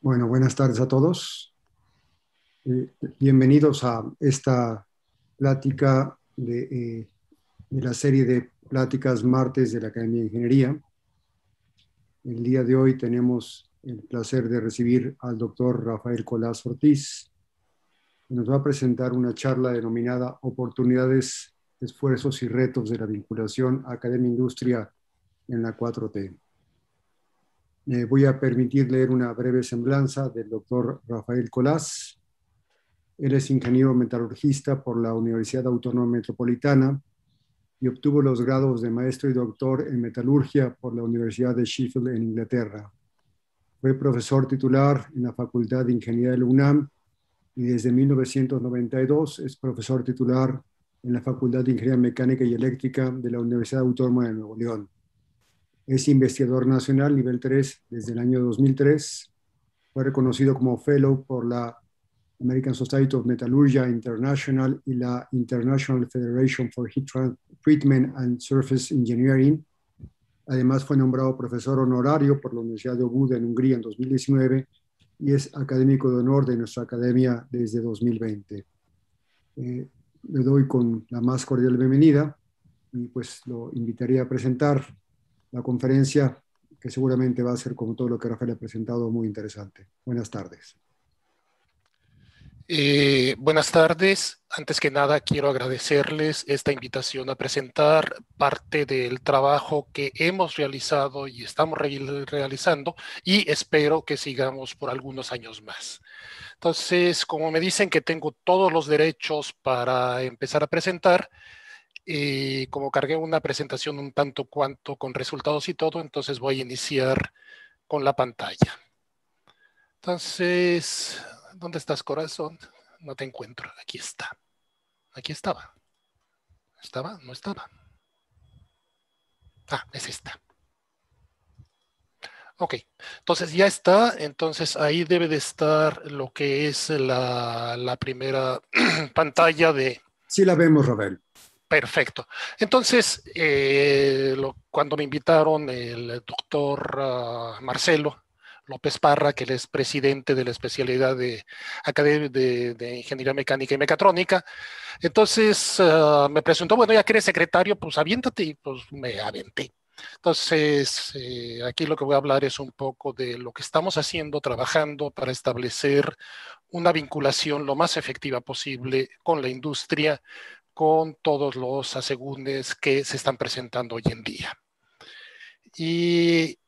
Bueno, buenas tardes a todos. Eh, bienvenidos a esta plática eh, de, la serie de pláticas martes de la Academia de Ingeniería. El día de hoy tenemos el placer de recibir al doctor Rafael Colás Ortiz, que nos va a presentar una charla denominada Oportunidades, Esfuerzos y Retos de la Vinculación Academia-Industria en la 4T. Eh, voy a permitir leer una breve semblanza del doctor Rafael Colás. Él es ingeniero metalurgista por la Universidad Autónoma Metropolitana y obtuvo los grados de maestro y doctor en metalurgia por la Universidad de Sheffield en Inglaterra. Fue profesor titular en la Facultad de Ingeniería de la UNAM y desde 1992 es profesor titular en la Facultad de Ingeniería Mecánica y Eléctrica de la Universidad Autónoma de Nuevo León. Es investigador nacional nivel 3 desde el año 2003. Fue reconocido como fellow por la American Society of Metallurgia International y la International Federation for Heat Treatment and Surface Engineering. Además fue nombrado profesor honorario por la Universidad de Obuda en Hungría en 2019 y es académico de honor de nuestra academia desde 2020. Eh, le doy con la más cordial bienvenida y pues lo invitaría a presentar la conferencia, que seguramente va a ser, como todo lo que Rafael ha presentado, muy interesante. Buenas tardes. Eh, buenas tardes. Antes que nada, quiero agradecerles esta invitación a presentar parte del trabajo que hemos realizado y estamos realizando y espero que sigamos por algunos años más. Entonces, como me dicen que tengo todos los derechos para empezar a presentar, y como cargué una presentación un tanto cuanto con resultados y todo, entonces voy a iniciar con la pantalla. Entonces, ¿dónde estás, corazón? No te encuentro. Aquí está. Aquí estaba. ¿Estaba? No estaba. Ah, es esta. Ok, entonces ya está. Entonces ahí debe de estar lo que es la, la primera pantalla de... Sí la vemos, Robert. Perfecto. Entonces, eh, cuando me invitaron el doctor ah, Marcelo López Parra, que él es presidente de la especialidad de, Academia de Ingeniería Mecánica y Mecatrónica. Entonces ah, me presentó, bueno, ya que eres secretario, pues aviéntate y pues me aventé. Entonces, eh, aquí lo que voy a hablar es un poco de lo que estamos haciendo, trabajando para establecer una vinculación lo más efectiva posible con la industria, con todos los asegundes que se están presentando hoy en día. Y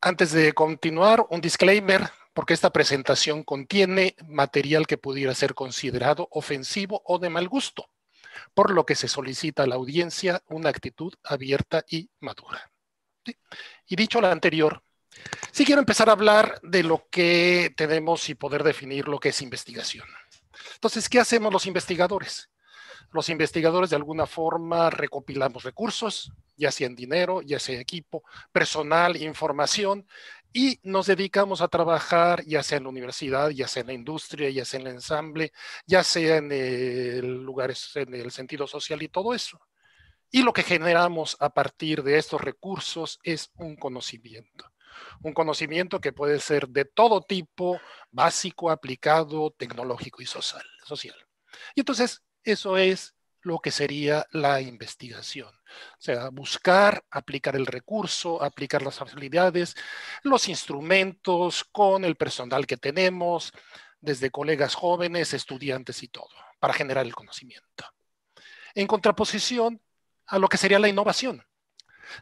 antes de continuar, un disclaimer, porque esta presentación contiene material que pudiera ser considerado ofensivo o de mal gusto, por lo que se solicita a la audiencia una actitud abierta y madura. Y dicho lo anterior, sí quiero empezar a hablar de lo que tenemos y poder definir lo que es investigación. Entonces, ¿qué hacemos los investigadores? los investigadores de alguna forma recopilamos recursos, ya sea en dinero, ya sea en equipo, personal, información, y nos dedicamos a trabajar ya sea en la universidad, ya sea en la industria, ya sea en el ensamble, ya sea en el lugares, en el sentido social y todo eso. Y lo que generamos a partir de estos recursos es un conocimiento. Un conocimiento que puede ser de todo tipo, básico, aplicado, tecnológico y social. Y entonces eso es lo que sería la investigación. O sea, buscar, aplicar el recurso, aplicar las habilidades, los instrumentos con el personal que tenemos, desde colegas jóvenes, estudiantes y todo, para generar el conocimiento. En contraposición a lo que sería la innovación.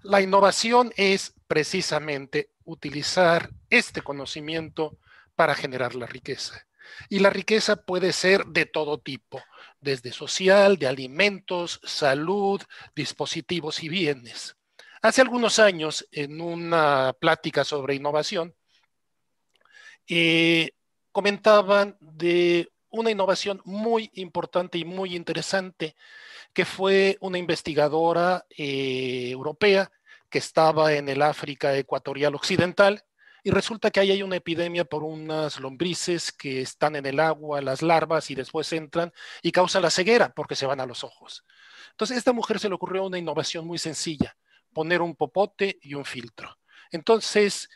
La innovación es precisamente utilizar este conocimiento para generar la riqueza. Y la riqueza puede ser de todo tipo desde social, de alimentos, salud, dispositivos y bienes. Hace algunos años, en una plática sobre innovación, eh, comentaban de una innovación muy importante y muy interesante que fue una investigadora eh, europea que estaba en el África Ecuatorial Occidental, y resulta que ahí hay una epidemia por unas lombrices que están en el agua, las larvas, y después entran y causan la ceguera porque se van a los ojos. Entonces, a esta mujer se le ocurrió una innovación muy sencilla, poner un popote y un filtro. Entonces,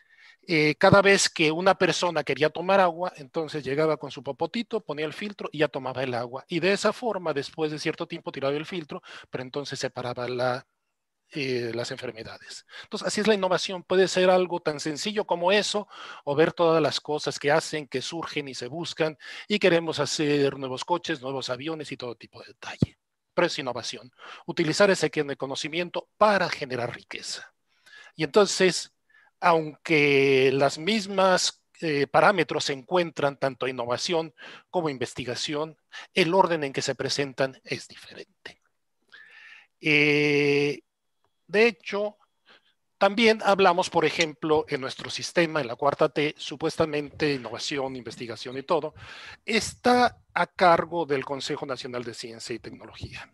eh, cada vez que una persona quería tomar agua, entonces llegaba con su popotito, ponía el filtro y ya tomaba el agua. Y de esa forma, después de cierto tiempo, tiraba el filtro, pero entonces separaba la eh, las enfermedades. Entonces, así es la innovación. Puede ser algo tan sencillo como eso, o ver todas las cosas que hacen, que surgen y se buscan, y queremos hacer nuevos coches, nuevos aviones y todo tipo de detalle. Pero es innovación. Utilizar ese conocimiento para generar riqueza. Y entonces, aunque las mismas eh, parámetros se encuentran tanto innovación como investigación, el orden en que se presentan es diferente. Eh, de hecho, también hablamos, por ejemplo, en nuestro sistema, en la cuarta T, supuestamente innovación, investigación y todo, está a cargo del Consejo Nacional de Ciencia y Tecnología.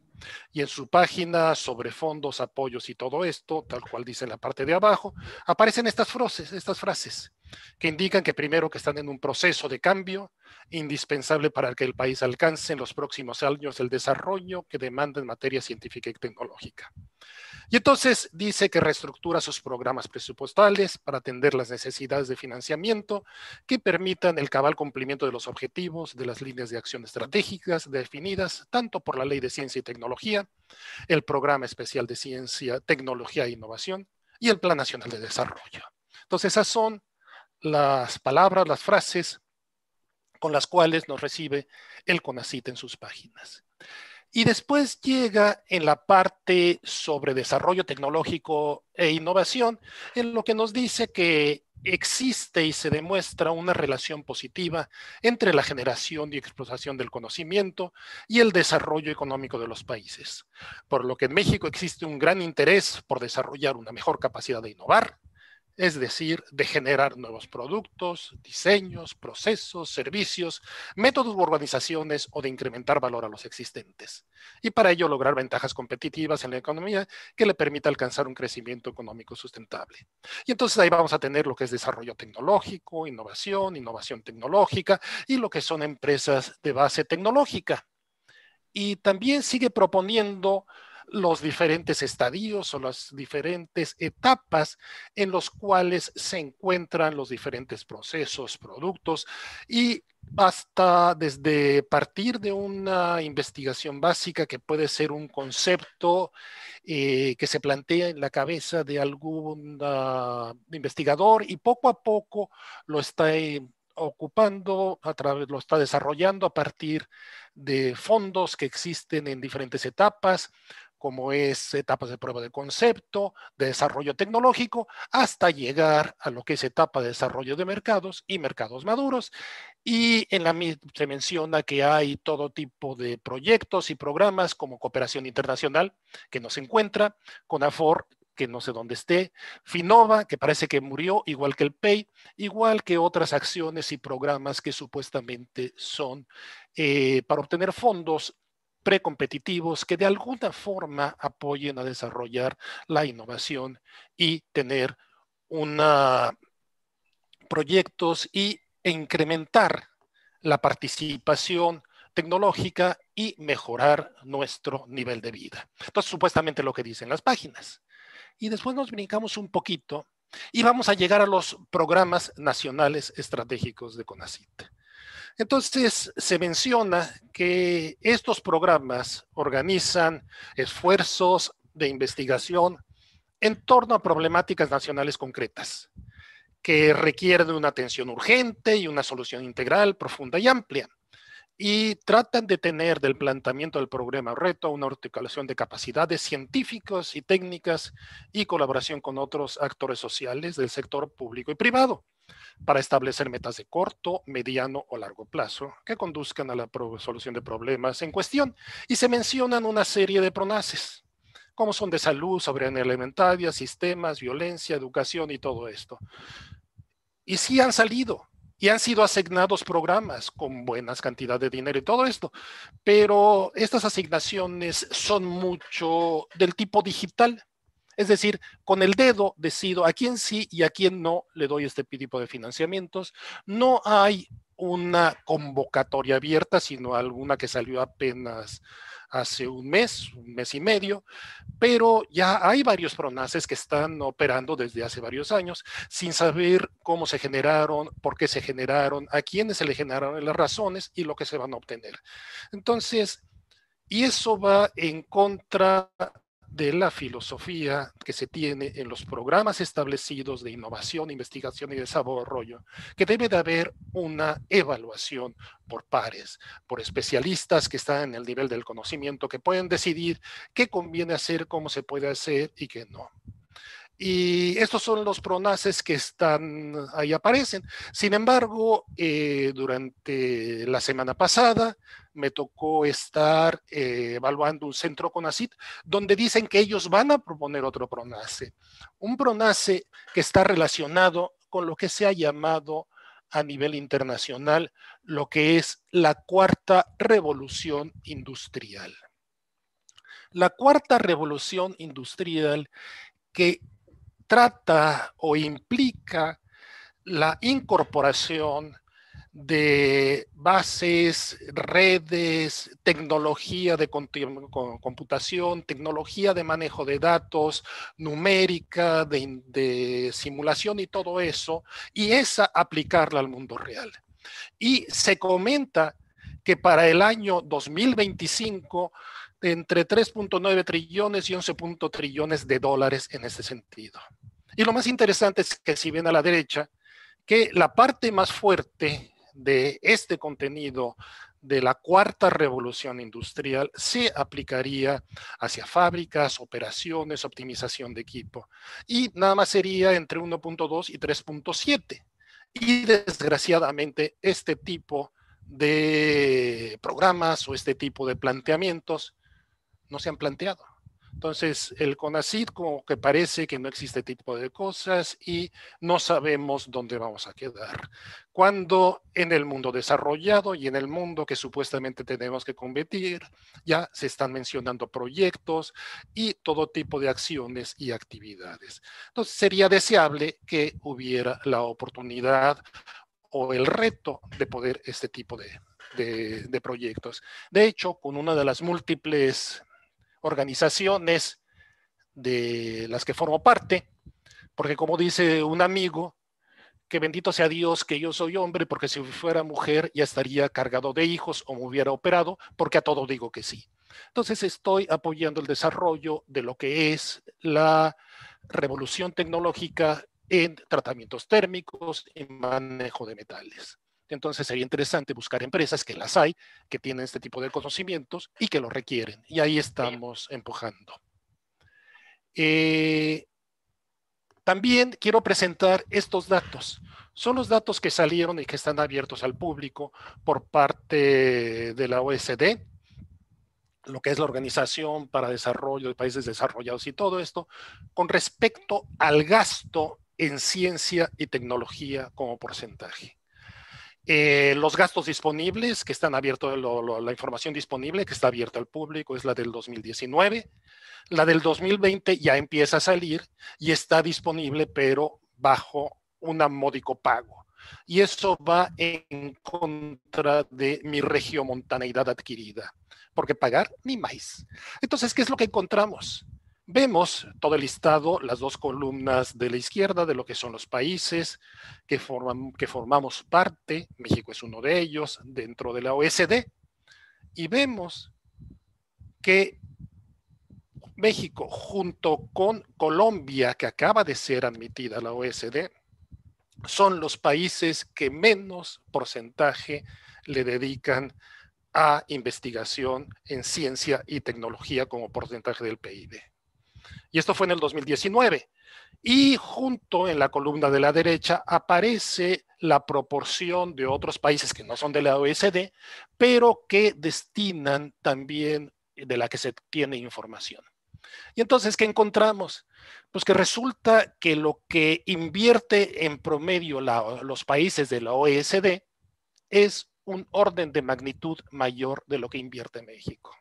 Y en su página sobre fondos, apoyos y todo esto, tal cual dice en la parte de abajo, aparecen estas frases, estas frases que indican que primero que están en un proceso de cambio indispensable para que el país alcance en los próximos años el desarrollo que demanda en materia científica y tecnológica. Y entonces dice que reestructura sus programas presupuestales para atender las necesidades de financiamiento que permitan el cabal cumplimiento de los objetivos de las líneas de acción estratégicas definidas tanto por la Ley de Ciencia y Tecnología, el Programa Especial de Ciencia, Tecnología e Innovación y el Plan Nacional de Desarrollo. Entonces esas son las palabras, las frases con las cuales nos recibe el CONACIT en sus páginas. Y después llega en la parte sobre desarrollo tecnológico e innovación, en lo que nos dice que existe y se demuestra una relación positiva entre la generación y explotación del conocimiento y el desarrollo económico de los países, por lo que en México existe un gran interés por desarrollar una mejor capacidad de innovar, es decir, de generar nuevos productos, diseños, procesos, servicios, métodos u organizaciones o de incrementar valor a los existentes. Y para ello lograr ventajas competitivas en la economía que le permita alcanzar un crecimiento económico sustentable. Y entonces ahí vamos a tener lo que es desarrollo tecnológico, innovación, innovación tecnológica y lo que son empresas de base tecnológica. Y también sigue proponiendo los diferentes estadios o las diferentes etapas en los cuales se encuentran los diferentes procesos, productos y hasta desde partir de una investigación básica que puede ser un concepto eh, que se plantea en la cabeza de algún ah, investigador y poco a poco lo está eh, ocupando a través, lo está desarrollando a partir de fondos que existen en diferentes etapas, como es etapas de prueba de concepto, de desarrollo tecnológico, hasta llegar a lo que es etapa de desarrollo de mercados y mercados maduros. Y en la se menciona que hay todo tipo de proyectos y programas como cooperación internacional que no se encuentra con AFOR que no sé dónde esté, Finova, que parece que murió, igual que el PEI, igual que otras acciones y programas que supuestamente son eh, para obtener fondos precompetitivos que de alguna forma apoyen a desarrollar la innovación y tener una, proyectos y e incrementar la participación tecnológica y mejorar nuestro nivel de vida. Entonces, supuestamente lo que dicen las páginas. Y después nos brincamos un poquito y vamos a llegar a los programas nacionales estratégicos de CONACIT. Entonces, se menciona que estos programas organizan esfuerzos de investigación en torno a problemáticas nacionales concretas, que requieren una atención urgente y una solución integral, profunda y amplia. Y tratan de tener del planteamiento del programa reto una articulación de capacidades científicas y técnicas y colaboración con otros actores sociales del sector público y privado para establecer metas de corto, mediano o largo plazo que conduzcan a la solución de problemas en cuestión. Y se mencionan una serie de pronaces, como son de salud, soberanía alimentaria, sistemas, violencia, educación y todo esto. Y sí han salido y han sido asignados programas con buenas cantidades de dinero y todo esto, pero estas asignaciones son mucho del tipo digital es decir, con el dedo decido a quién sí y a quién no le doy este tipo de financiamientos. No hay una convocatoria abierta, sino alguna que salió apenas hace un mes, un mes y medio, pero ya hay varios pronaces que están operando desde hace varios años sin saber cómo se generaron, por qué se generaron, a quiénes se le generaron las razones y lo que se van a obtener. Entonces, y eso va en contra de la filosofía que se tiene en los programas establecidos de innovación, investigación y desarrollo, que debe de haber una evaluación por pares, por especialistas que están en el nivel del conocimiento, que pueden decidir qué conviene hacer, cómo se puede hacer y qué no. Y estos son los pronaces que están ahí aparecen. Sin embargo, eh, durante la semana pasada me tocó estar eh, evaluando un centro CONACIT donde dicen que ellos van a proponer otro pronace. Un pronace que está relacionado con lo que se ha llamado a nivel internacional lo que es la cuarta revolución industrial. La cuarta revolución industrial que trata o implica la incorporación de bases, redes, tecnología de computación, tecnología de manejo de datos, numérica, de, simulación y todo eso, y esa aplicarla al mundo real. Y se comenta que para el año 2025 entre 3.9 trillones y 11. trillones de dólares en este sentido. Y lo más interesante es que si ven a la derecha, que la parte más fuerte de este contenido de la cuarta revolución industrial se aplicaría hacia fábricas, operaciones, optimización de equipo. Y nada más sería entre 1.2 y 3.7. Y desgraciadamente este tipo de programas o este tipo de planteamientos no se han planteado. Entonces, el CONACID como que parece que no existe este tipo de cosas y no sabemos dónde vamos a quedar. Cuando en el mundo desarrollado y en el mundo que supuestamente tenemos que competir, ya se están mencionando proyectos y todo tipo de acciones y actividades. Entonces, sería deseable que hubiera la oportunidad o el reto de poder este tipo de, de proyectos. De hecho, con una de las múltiples organizaciones de las que formo parte, porque como dice un amigo, que bendito sea Dios que yo soy hombre, porque si fuera mujer ya estaría cargado de hijos o me hubiera operado, porque a todo digo que sí. Entonces estoy apoyando el desarrollo de lo que es la revolución tecnológica en tratamientos térmicos en manejo de metales. Entonces sería interesante buscar empresas que las hay, que tienen este tipo de conocimientos y que lo requieren. Y ahí estamos empujando. Eh, también quiero presentar estos datos. Son los datos que salieron y que están abiertos al público por parte de la OSD, lo que es la Organización para Desarrollo de Países Desarrollados y todo esto, con respecto al gasto en ciencia y tecnología como porcentaje. Eh, los gastos disponibles que están abiertos, la información disponible que está abierta al público es la del 2019. La del 2020 ya empieza a salir y está disponible, pero bajo un módico pago. Y eso va en contra de mi regiomontaneidad adquirida, porque pagar ni más. Entonces, ¿qué es lo que encontramos? Vemos todo el listado, las dos columnas de la izquierda de lo que son los países que, forman, que formamos parte, México es uno de ellos, dentro de la OSD, y vemos que México, junto con Colombia, que acaba de ser admitida a la OSD, son los países que menos porcentaje le dedican a investigación en ciencia y tecnología como porcentaje del PIB. Y esto fue en el 2019. Y junto en la columna de la derecha aparece la proporción de otros países que no son de la OSD e pero que destinan también de la que se tiene información. Y entonces, ¿qué encontramos? Pues que resulta que lo que invierte en promedio los países de la OSD e es un orden de magnitud mayor de lo que invierte México.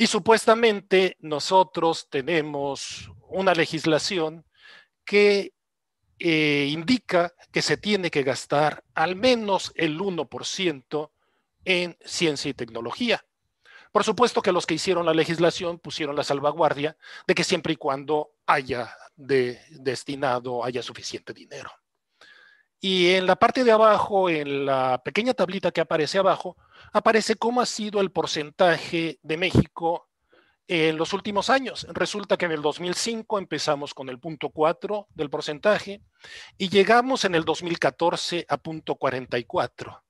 Y supuestamente nosotros tenemos una legislación que eh, indica que se tiene que gastar al menos el 1% en ciencia y tecnología. Por supuesto que los que hicieron la legislación pusieron la salvaguardia de que siempre y cuando haya de, destinado, haya suficiente dinero. Y en la parte de abajo, en la pequeña tablita que aparece abajo, aparece cómo ha sido el porcentaje de México en los últimos años. Resulta que en el 2005 empezamos con el punto 4 del porcentaje y llegamos en el 2014 a punto 44.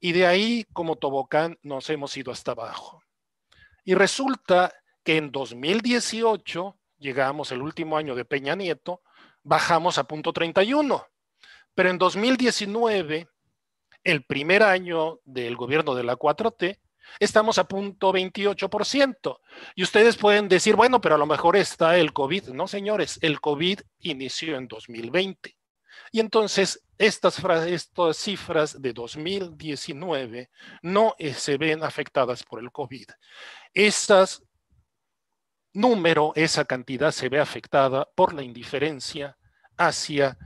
Y de ahí, como tobocán, nos hemos ido hasta abajo. Y resulta que en 2018, llegamos el último año de Peña Nieto, bajamos a punto 31 pero en 2019, el primer año del gobierno de la 4T, estamos a punto 28%. Y ustedes pueden decir, bueno, pero a lo mejor está el COVID. No, señores, el COVID inició en 2020. Y entonces estas, cifras de 2019 no se ven afectadas por el COVID. Esas número, esa cantidad se ve afectada por la indiferencia hacia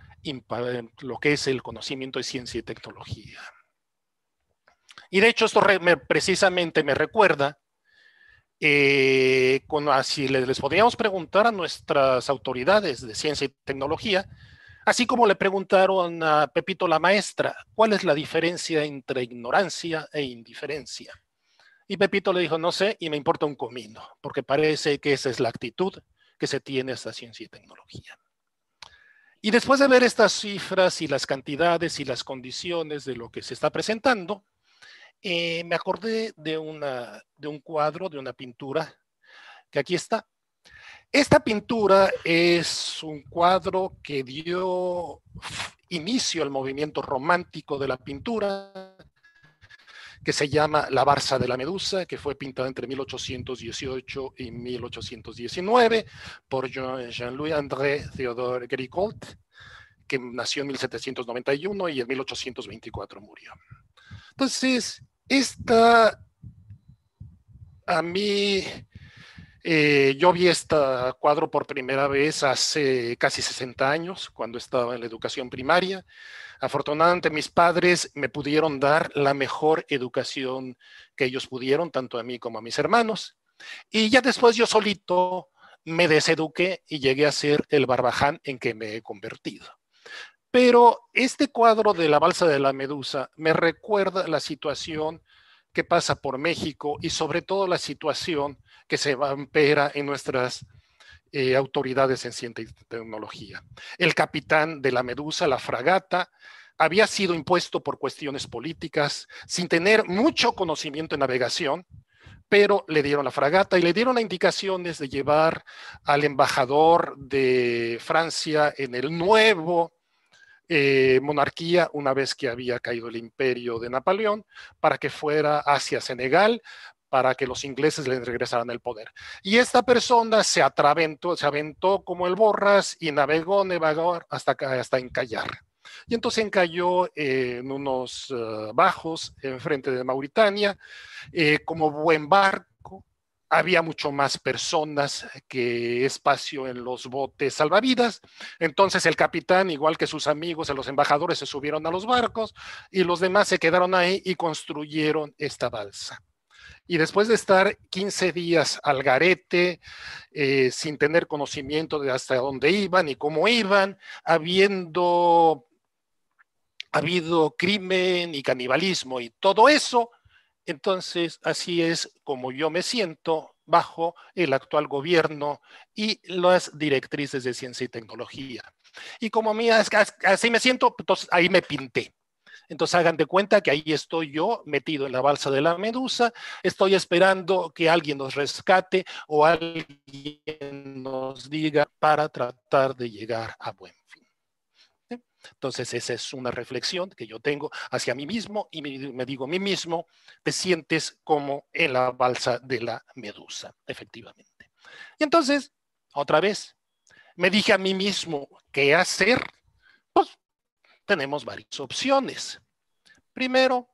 lo que es el conocimiento de ciencia y tecnología. Y de hecho esto precisamente me recuerda, eh, así les, podríamos preguntar a nuestras autoridades de ciencia y tecnología, así como le preguntaron a Pepito la maestra, ¿cuál es la diferencia entre ignorancia e indiferencia? Y Pepito le dijo, no sé, y me importa un comino, porque parece que esa es la actitud que se tiene esta ciencia y tecnología. Y después de ver estas cifras y las cantidades y las condiciones de lo que se está presentando, eh, me acordé de, una, de un cuadro, de una pintura, que aquí está. Esta pintura es un cuadro que dio inicio al movimiento romántico de la pintura que se llama La Barza de la Medusa, que fue pintada entre 1818 y 1819 por Jean-Louis André Theodore Géricault que nació en 1791 y en 1824 murió. Entonces, esta, a mí, eh, yo vi este cuadro por primera vez hace casi 60 años, cuando estaba en la educación primaria. Afortunadamente mis padres me pudieron dar la mejor educación que ellos pudieron, tanto a mí como a mis hermanos. Y ya después yo solito me deseduqué y llegué a ser el barbaján en que me he convertido. Pero este cuadro de la balsa de la medusa me recuerda la situación que pasa por México y sobre todo la situación que se vampera en nuestras eh, autoridades en ciencia y tecnología. El capitán de la Medusa, la fragata, había sido impuesto por cuestiones políticas, sin tener mucho conocimiento en navegación, pero le dieron la fragata y le dieron las indicaciones de llevar al embajador de Francia en el nuevo eh, monarquía una vez que había caído el imperio de Napoleón para que fuera hacia Senegal para que los ingleses le regresaran el poder. Y esta persona se atraventó, se aventó como el borras y navegó, navegó hasta, hasta encallar. Y entonces encalló eh, en unos eh, bajos enfrente de Mauritania, eh, como buen barco. Había mucho más personas que espacio en los botes salvavidas. Entonces el capitán, igual que sus amigos, los embajadores, se subieron a los barcos y los demás se quedaron ahí y construyeron esta balsa. Y después de estar 15 días al garete, eh, sin tener conocimiento de hasta dónde iban y cómo iban, habiendo habido crimen y canibalismo y todo eso, entonces así es como yo me siento bajo el actual gobierno y las directrices de ciencia y tecnología. Y como así me siento, pues, ahí me pinté. Entonces hagan de cuenta que ahí estoy yo metido en la balsa de la medusa, estoy esperando que alguien nos rescate o alguien nos diga para tratar de llegar a buen fin. Entonces esa es una reflexión que yo tengo hacia mí mismo y me digo a mí mismo, te sientes como en la balsa de la medusa, efectivamente. Y entonces, otra vez, me dije a mí mismo, ¿qué hacer? tenemos varias opciones. Primero,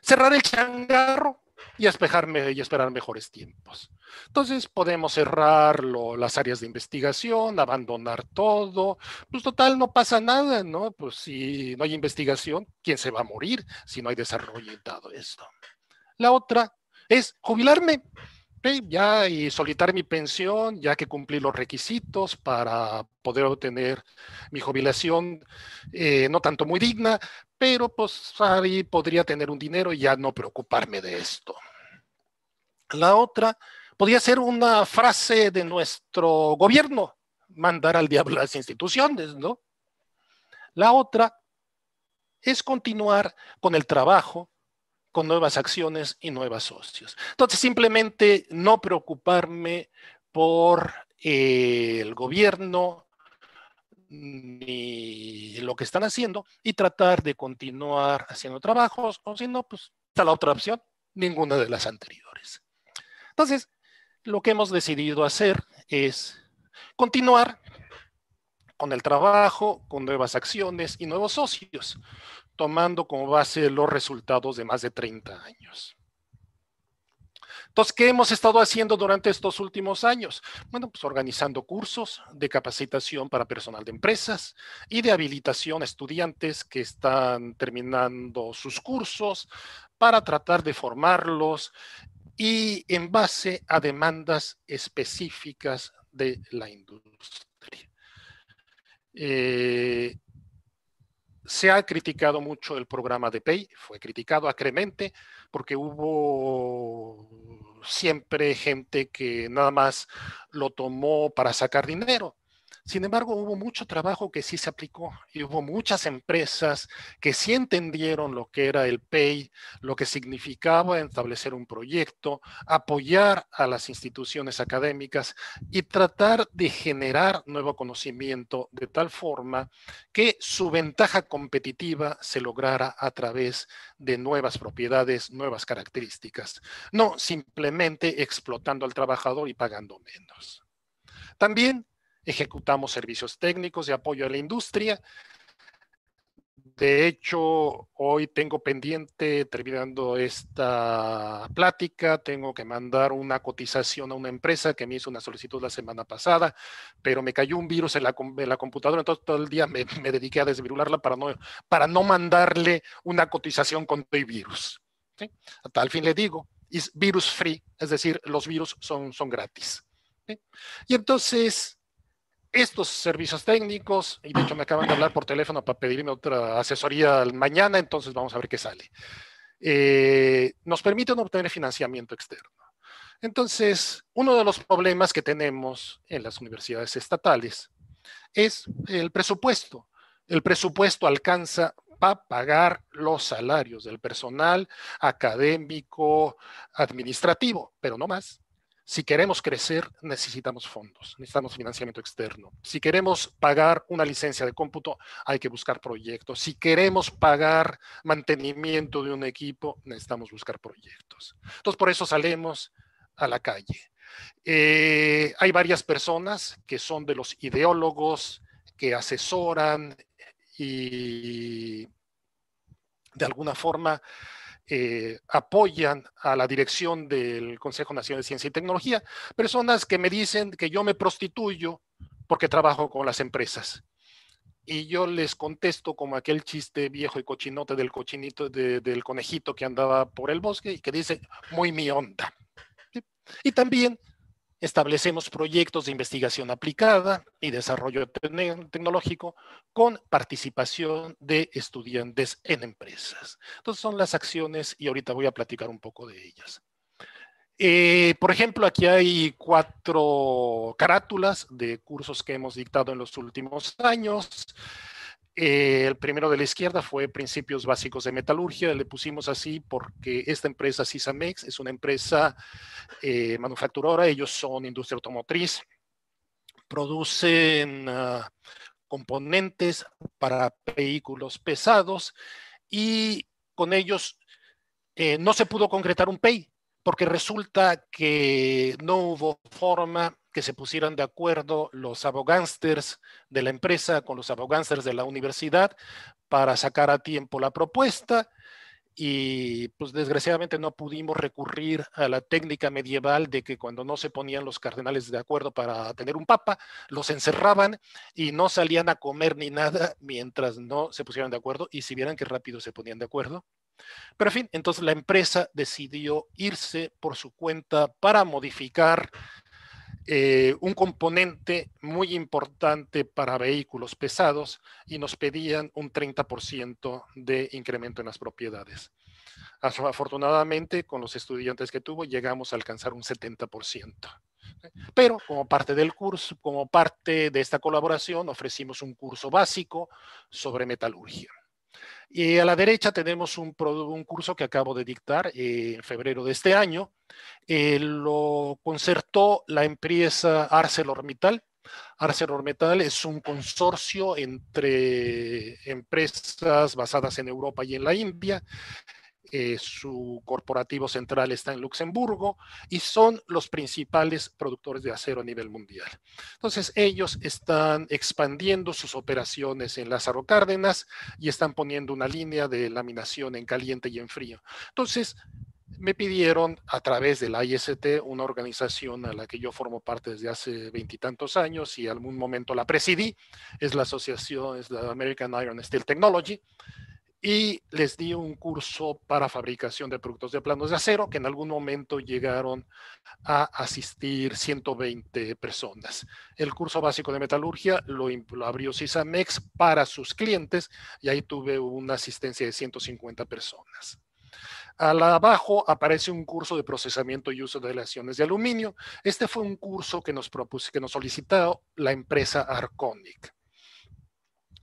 cerrar el changarro y, esperar mejores tiempos. Entonces podemos cerrar las áreas de investigación, abandonar todo, pues total no pasa nada, ¿no? Pues si no hay investigación, ¿quién se va a morir si no hay desarrollo todo esto? La otra es jubilarme ya y solicitar mi pensión, ya que cumplí los requisitos para poder obtener mi jubilación, eh, no tanto muy digna, pero pues ahí podría tener un dinero y ya no preocuparme de esto. La otra podría ser una frase de nuestro gobierno, mandar al diablo las instituciones, ¿no? La otra es continuar con el trabajo con nuevas acciones y nuevos socios. Entonces, simplemente no preocuparme por eh, el gobierno ni lo que están haciendo y tratar de continuar haciendo trabajos, o si no, pues está la otra opción, ninguna de las anteriores. Entonces, lo que hemos decidido hacer es continuar con el trabajo, con nuevas acciones y nuevos socios tomando como base los resultados de más de 30 años. Entonces, ¿qué hemos estado haciendo durante estos últimos años? Bueno, pues organizando cursos de capacitación para personal de empresas y de habilitación a estudiantes que están terminando sus cursos para tratar de formarlos y en base a demandas específicas de la industria. Eh, se ha criticado mucho el programa de Pay, fue criticado acremente porque hubo siempre gente que nada más lo tomó para sacar dinero. Sin embargo, hubo mucho trabajo que sí se aplicó y hubo muchas empresas que sí entendieron lo que era el PEI, lo que significaba establecer un proyecto, apoyar a las instituciones académicas y tratar de generar nuevo conocimiento de tal forma que su ventaja competitiva se lograra a través de nuevas propiedades, nuevas características, no simplemente explotando al trabajador y pagando menos. También ejecutamos servicios técnicos de apoyo a la industria. De hecho, hoy tengo pendiente, terminando esta plática, tengo que mandar una cotización a una empresa que me hizo una solicitud la semana pasada, pero me cayó un virus en la, la computadora, entonces todo el día me, dediqué a desvirularla para no, para no mandarle una cotización con el virus. ¿sí? fin le digo, es virus free, es decir, los virus son, son gratis. Y entonces estos servicios técnicos, y de hecho me acaban de hablar por teléfono para pedirme otra asesoría mañana, entonces vamos a ver qué sale. Eh, nos permiten obtener financiamiento externo. Entonces, uno de los problemas que tenemos en las universidades estatales es el presupuesto. El presupuesto alcanza para pagar los salarios del personal académico, administrativo, pero no más. Si queremos crecer, necesitamos fondos, necesitamos financiamiento externo. Si queremos pagar una licencia de cómputo, hay que buscar proyectos. Si queremos pagar mantenimiento de un equipo, necesitamos buscar proyectos. Entonces, por eso salemos a la calle. Eh, hay varias personas que son de los ideólogos, que asesoran y de alguna forma eh, apoyan a la dirección del Consejo Nacional de Ciencia y Tecnología, personas que me dicen que yo me prostituyo porque trabajo con las empresas. Y yo les contesto como aquel chiste viejo y cochinote del cochinito, del conejito que andaba por el bosque y que dice, muy mi onda. Y también Establecemos proyectos de investigación aplicada y desarrollo tecnológico con participación de estudiantes en empresas. Entonces son las acciones y ahorita voy a platicar un poco de ellas. Eh, por ejemplo, aquí hay cuatro carátulas de cursos que hemos dictado en los últimos años. Eh, el primero de la izquierda fue Principios Básicos de Metalurgia, le pusimos así porque esta empresa CISAMEX es una empresa eh, ellos son industria automotriz, producen ah, componentes para vehículos pesados y con ellos eh, no se pudo concretar un PEI, porque resulta que no hubo forma que se pusieran de acuerdo los abogánsters de la empresa con los abogánsters de la universidad para sacar a tiempo la propuesta y pues desgraciadamente no pudimos recurrir a la técnica medieval de que cuando no se ponían los cardenales de acuerdo para tener un papa, los encerraban y no salían a comer ni nada mientras no se pusieran de acuerdo y si vieran que rápido se ponían de acuerdo, pero en fin, entonces la empresa decidió irse por su cuenta para modificar eh, un componente muy importante para vehículos pesados y nos pedían un 30% de incremento en las propiedades. Afortunadamente, con los estudiantes que tuvo, llegamos a alcanzar un 70%. ¿eh? Pero como parte del curso, como parte de esta colaboración, ofrecimos un curso básico sobre metalurgia. Y a la derecha tenemos un, curso que acabo de dictar eh, en febrero de este año. Eh, lo concertó la empresa ArcelorMittal. ArcelorMittal es un consorcio entre empresas basadas en Europa y en la India eh, su corporativo central está en Luxemburgo y son los principales productores de acero a nivel mundial. Entonces, ellos están expandiendo sus operaciones en Lázaro Cárdenas y están poniendo una línea de laminación en caliente y en frío. Entonces, me pidieron a través del IST, una organización a la que yo formo parte desde hace veintitantos años y algún momento la presidí, es la asociación, es American Iron Steel Technology, y les di un curso para fabricación de productos de planos de acero, que en algún momento llegaron a asistir 120 personas. El curso básico de metalurgia lo, abrió CISAMEX para sus clientes y ahí tuve una asistencia de 150 personas. Al abajo aparece un curso de procesamiento y uso de aleaciones de aluminio. Este fue un curso que nos, que nos solicitó la empresa Arconic.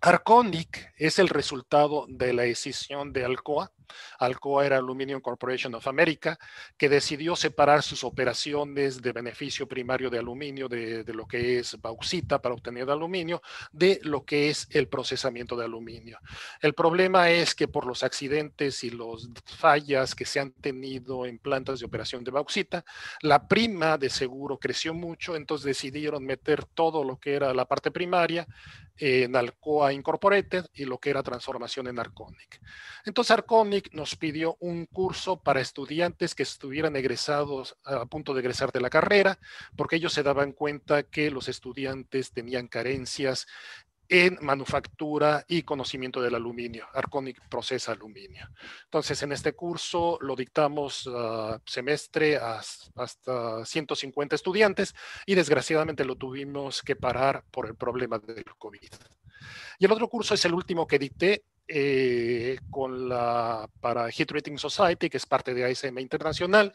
Arcónic es el resultado de la decisión de Alcoa Alcoa era Aluminium Corporation of America, que decidió separar sus operaciones de beneficio primario de aluminio, de, lo que es bauxita para obtener aluminio, de lo que es el procesamiento de aluminio. El problema es que por los accidentes y las fallas que se han tenido en plantas de operación de bauxita, la prima de seguro creció mucho, entonces decidieron meter todo lo que era la parte primaria en Alcoa Incorporated y lo que era transformación en Arconic. Entonces Arconic nos pidió un curso para estudiantes que estuvieran egresados, a punto de egresar de la carrera, porque ellos se daban cuenta que los estudiantes tenían carencias en manufactura y conocimiento del aluminio. Arconic procesa aluminio. Entonces, en este curso lo dictamos ah, semestre a, hasta 150 estudiantes y desgraciadamente lo tuvimos que parar por el problema del COVID. Y el otro curso es el último que dicté, eh, con la, para Heat Rating Society, que es parte de ASM Internacional,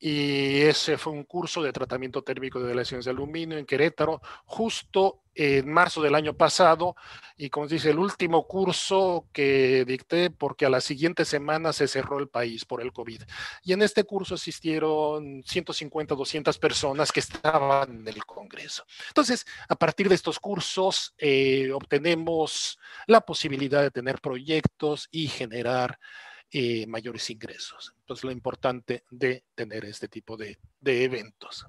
y ese fue un curso de tratamiento térmico de lesiones de aluminio en Querétaro, justo en marzo del año pasado, y como dice, el último curso que dicté, porque a la siguiente semana se cerró el país por el COVID. Y en este curso asistieron 150, 200 personas que estaban en el Congreso. Entonces, a partir de estos cursos, eh, obtenemos la posibilidad de tener proyectos y generar eh, mayores ingresos. Entonces, lo importante de tener este tipo de, eventos.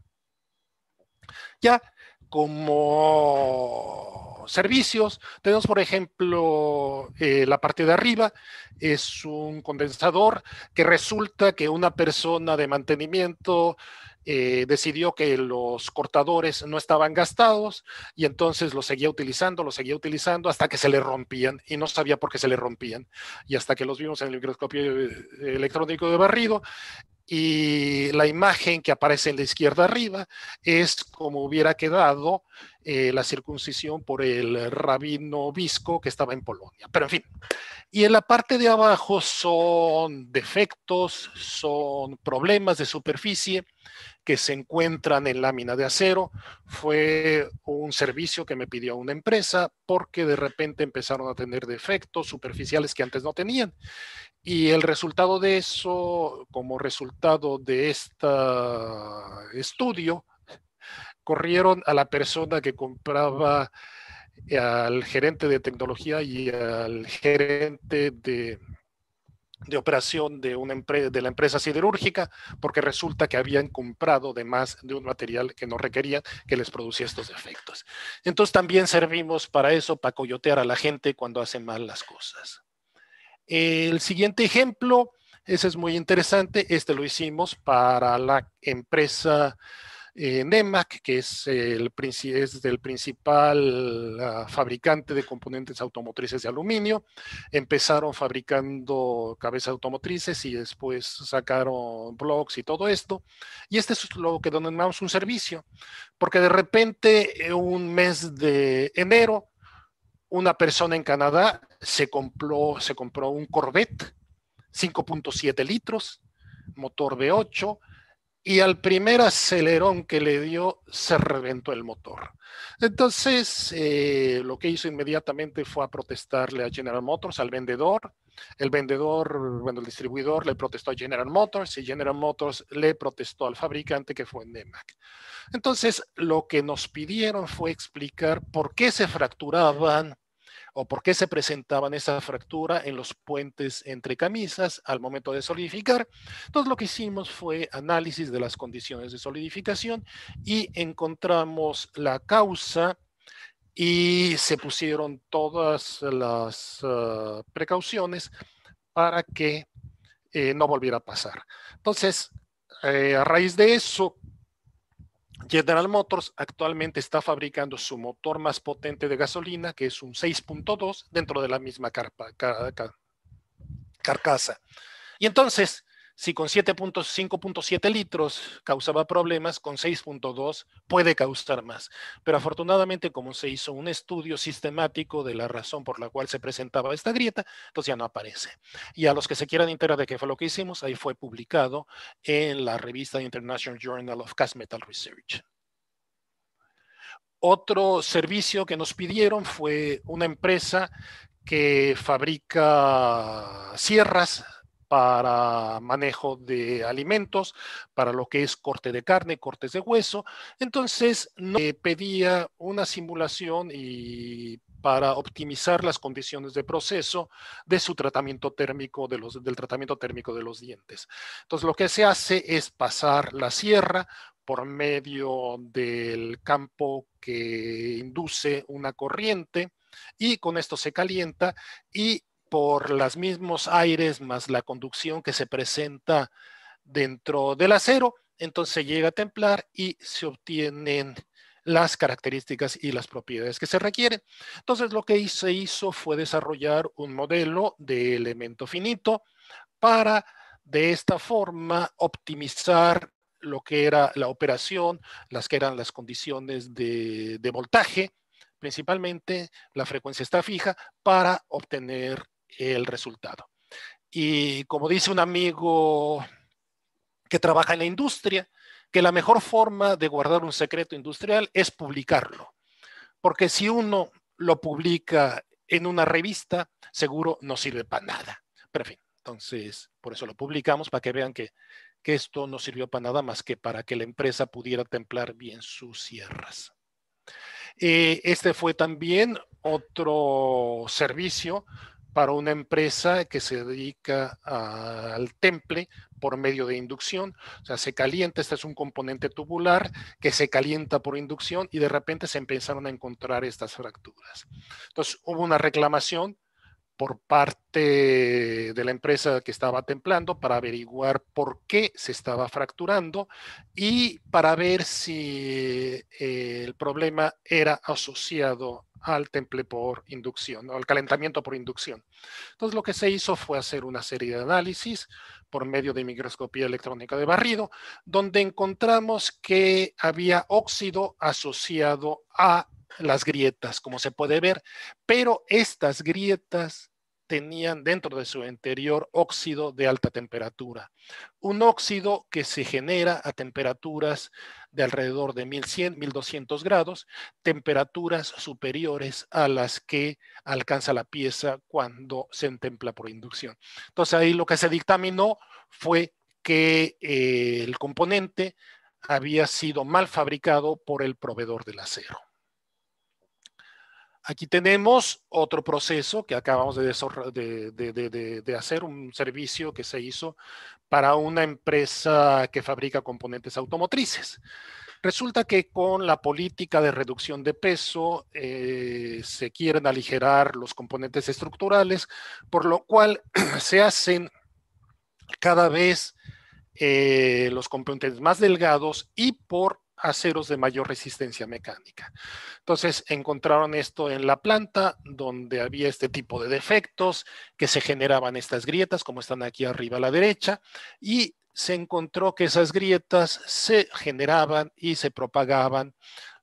Ya como servicios, tenemos, por ejemplo, eh, la parte de arriba, es un condensador que resulta que una persona de mantenimiento eh, decidió que los cortadores no estaban gastados y entonces los seguía utilizando, los seguía utilizando hasta que se le rompían y no sabía por qué se le rompían. Y hasta que los vimos en el microscopio eh, electrónico de barrido y la imagen que aparece en la izquierda arriba es como hubiera quedado eh, la circuncisión por el rabino Visco que estaba en Polonia. Pero en fin, y en la parte de abajo son defectos, son problemas de superficie que se encuentran en lámina de acero. Fue un servicio que me pidió una empresa porque de repente empezaron a tener defectos superficiales que antes no tenían. Y el resultado de eso, como resultado de este estudio, corrieron a la persona que compraba eh, al gerente de tecnología y al gerente de, operación de, una de la empresa siderúrgica, porque resulta que habían comprado de más de un material que no requería que les producía estos efectos. Entonces también servimos para eso, para coyotear a la gente cuando hacen mal las cosas. El siguiente ejemplo, ese es muy interesante, este lo hicimos para la empresa eh, NEMAC, que es, el, principal ah, fabricante de componentes automotrices de aluminio. Empezaron fabricando cabezas automotrices y después sacaron blocks y todo esto. Y este es lo que denominamos un servicio, porque de repente en eh, un mes de enero, una persona en Canadá se compró, se compró un Corvette 5.7 litros, motor V8, y al primer acelerón que le dio se reventó el motor. Entonces, eh, lo que hizo inmediatamente fue a protestarle a General Motors, al vendedor. El vendedor, bueno, el distribuidor le protestó a General Motors y General Motors le protestó al fabricante que fue NEMAC. Entonces, lo que nos pidieron fue explicar por qué se fracturaban o por qué se presentaban esa fractura en los puentes entre camisas al momento de solidificar. Entonces lo que hicimos fue análisis de las condiciones de solidificación y encontramos la causa y se pusieron todas las ah, precauciones para que eh, no volviera a pasar. Entonces, eh, a raíz de eso, General Motors actualmente está fabricando su motor más potente de gasolina, que es un 6.2, dentro de la misma carpa, carcasa. Y entonces, si con 5.7 litros causaba problemas, con 6.2 puede causar más. Pero afortunadamente, como se hizo un estudio sistemático de la razón por la cual se presentaba esta grieta, entonces pues ya no aparece. Y a los que se quieran enterar de qué fue lo que hicimos, ahí fue publicado en la revista International Journal of Cast Metal Research. Otro servicio que nos pidieron fue una empresa que fabrica sierras para manejo de alimentos, para lo que es corte de carne, cortes de hueso. Entonces, no eh, pedía una simulación y para optimizar las condiciones de proceso de su tratamiento térmico, del tratamiento térmico de los dientes. Entonces, lo que se hace es pasar la sierra por medio del campo que induce una corriente y con esto se calienta y por los mismos aires más la conducción que se presenta dentro del acero, entonces llega a templar y se obtienen las características y las propiedades que se requieren. Entonces lo que se hizo fue desarrollar un modelo de elemento finito para de esta forma optimizar lo que era la operación, las que eran las condiciones de, de voltaje, principalmente la frecuencia está fija para obtener el resultado. Y como dice un amigo que trabaja en la industria, que la mejor forma de guardar un secreto industrial es publicarlo. Porque si uno lo publica en una revista, seguro no sirve para nada. Pero en fin, entonces por eso lo publicamos, para que vean que, esto no sirvió para nada más que para que la empresa pudiera templar bien sus sierras. Eh, este fue también otro servicio para una empresa que se dedica al temple por medio de inducción. O sea, se calienta, este es un componente tubular que se calienta por inducción y de repente se empezaron a encontrar estas fracturas. Entonces hubo una reclamación por parte de la empresa que estaba templando para averiguar por qué se estaba fracturando y para ver si eh, el problema era asociado al temple por inducción o al calentamiento por inducción. Entonces lo que se hizo fue hacer una serie de análisis por medio de microscopía electrónica de barrido, donde encontramos que había óxido asociado a las grietas, como se puede ver, pero estas grietas tenían dentro de su interior óxido de alta temperatura. Un óxido que se genera a temperaturas de alrededor de 1100, 1200 grados, temperaturas superiores a las que alcanza la pieza cuando se entempla por inducción. Entonces ahí lo que se dictaminó fue que eh, el componente había sido mal fabricado por el proveedor del acero. Aquí tenemos otro proceso que acabamos de, hacer, un servicio que se hizo para una empresa que fabrica componentes automotrices. Resulta que con la política de reducción de peso eh, se quieren aligerar los componentes estructurales, por lo cual se hacen cada vez eh, los componentes más delgados y por aceros de mayor resistencia mecánica. Entonces encontraron esto en la planta donde había este tipo de defectos que se generaban estas grietas como están aquí arriba a la derecha y se encontró que esas grietas se generaban y se propagaban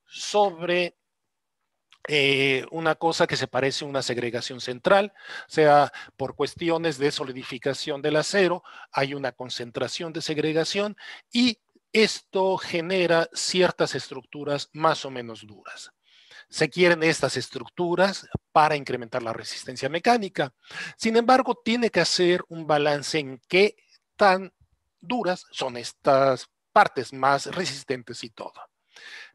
sobre eh, una cosa que se parece a una segregación central, o sea, por cuestiones de solidificación del acero, hay una concentración de segregación y esto genera ciertas estructuras más o menos duras. Se quieren estas estructuras para incrementar la resistencia mecánica. Sin embargo, tiene que hacer un balance en qué tan duras son estas partes más resistentes y todo.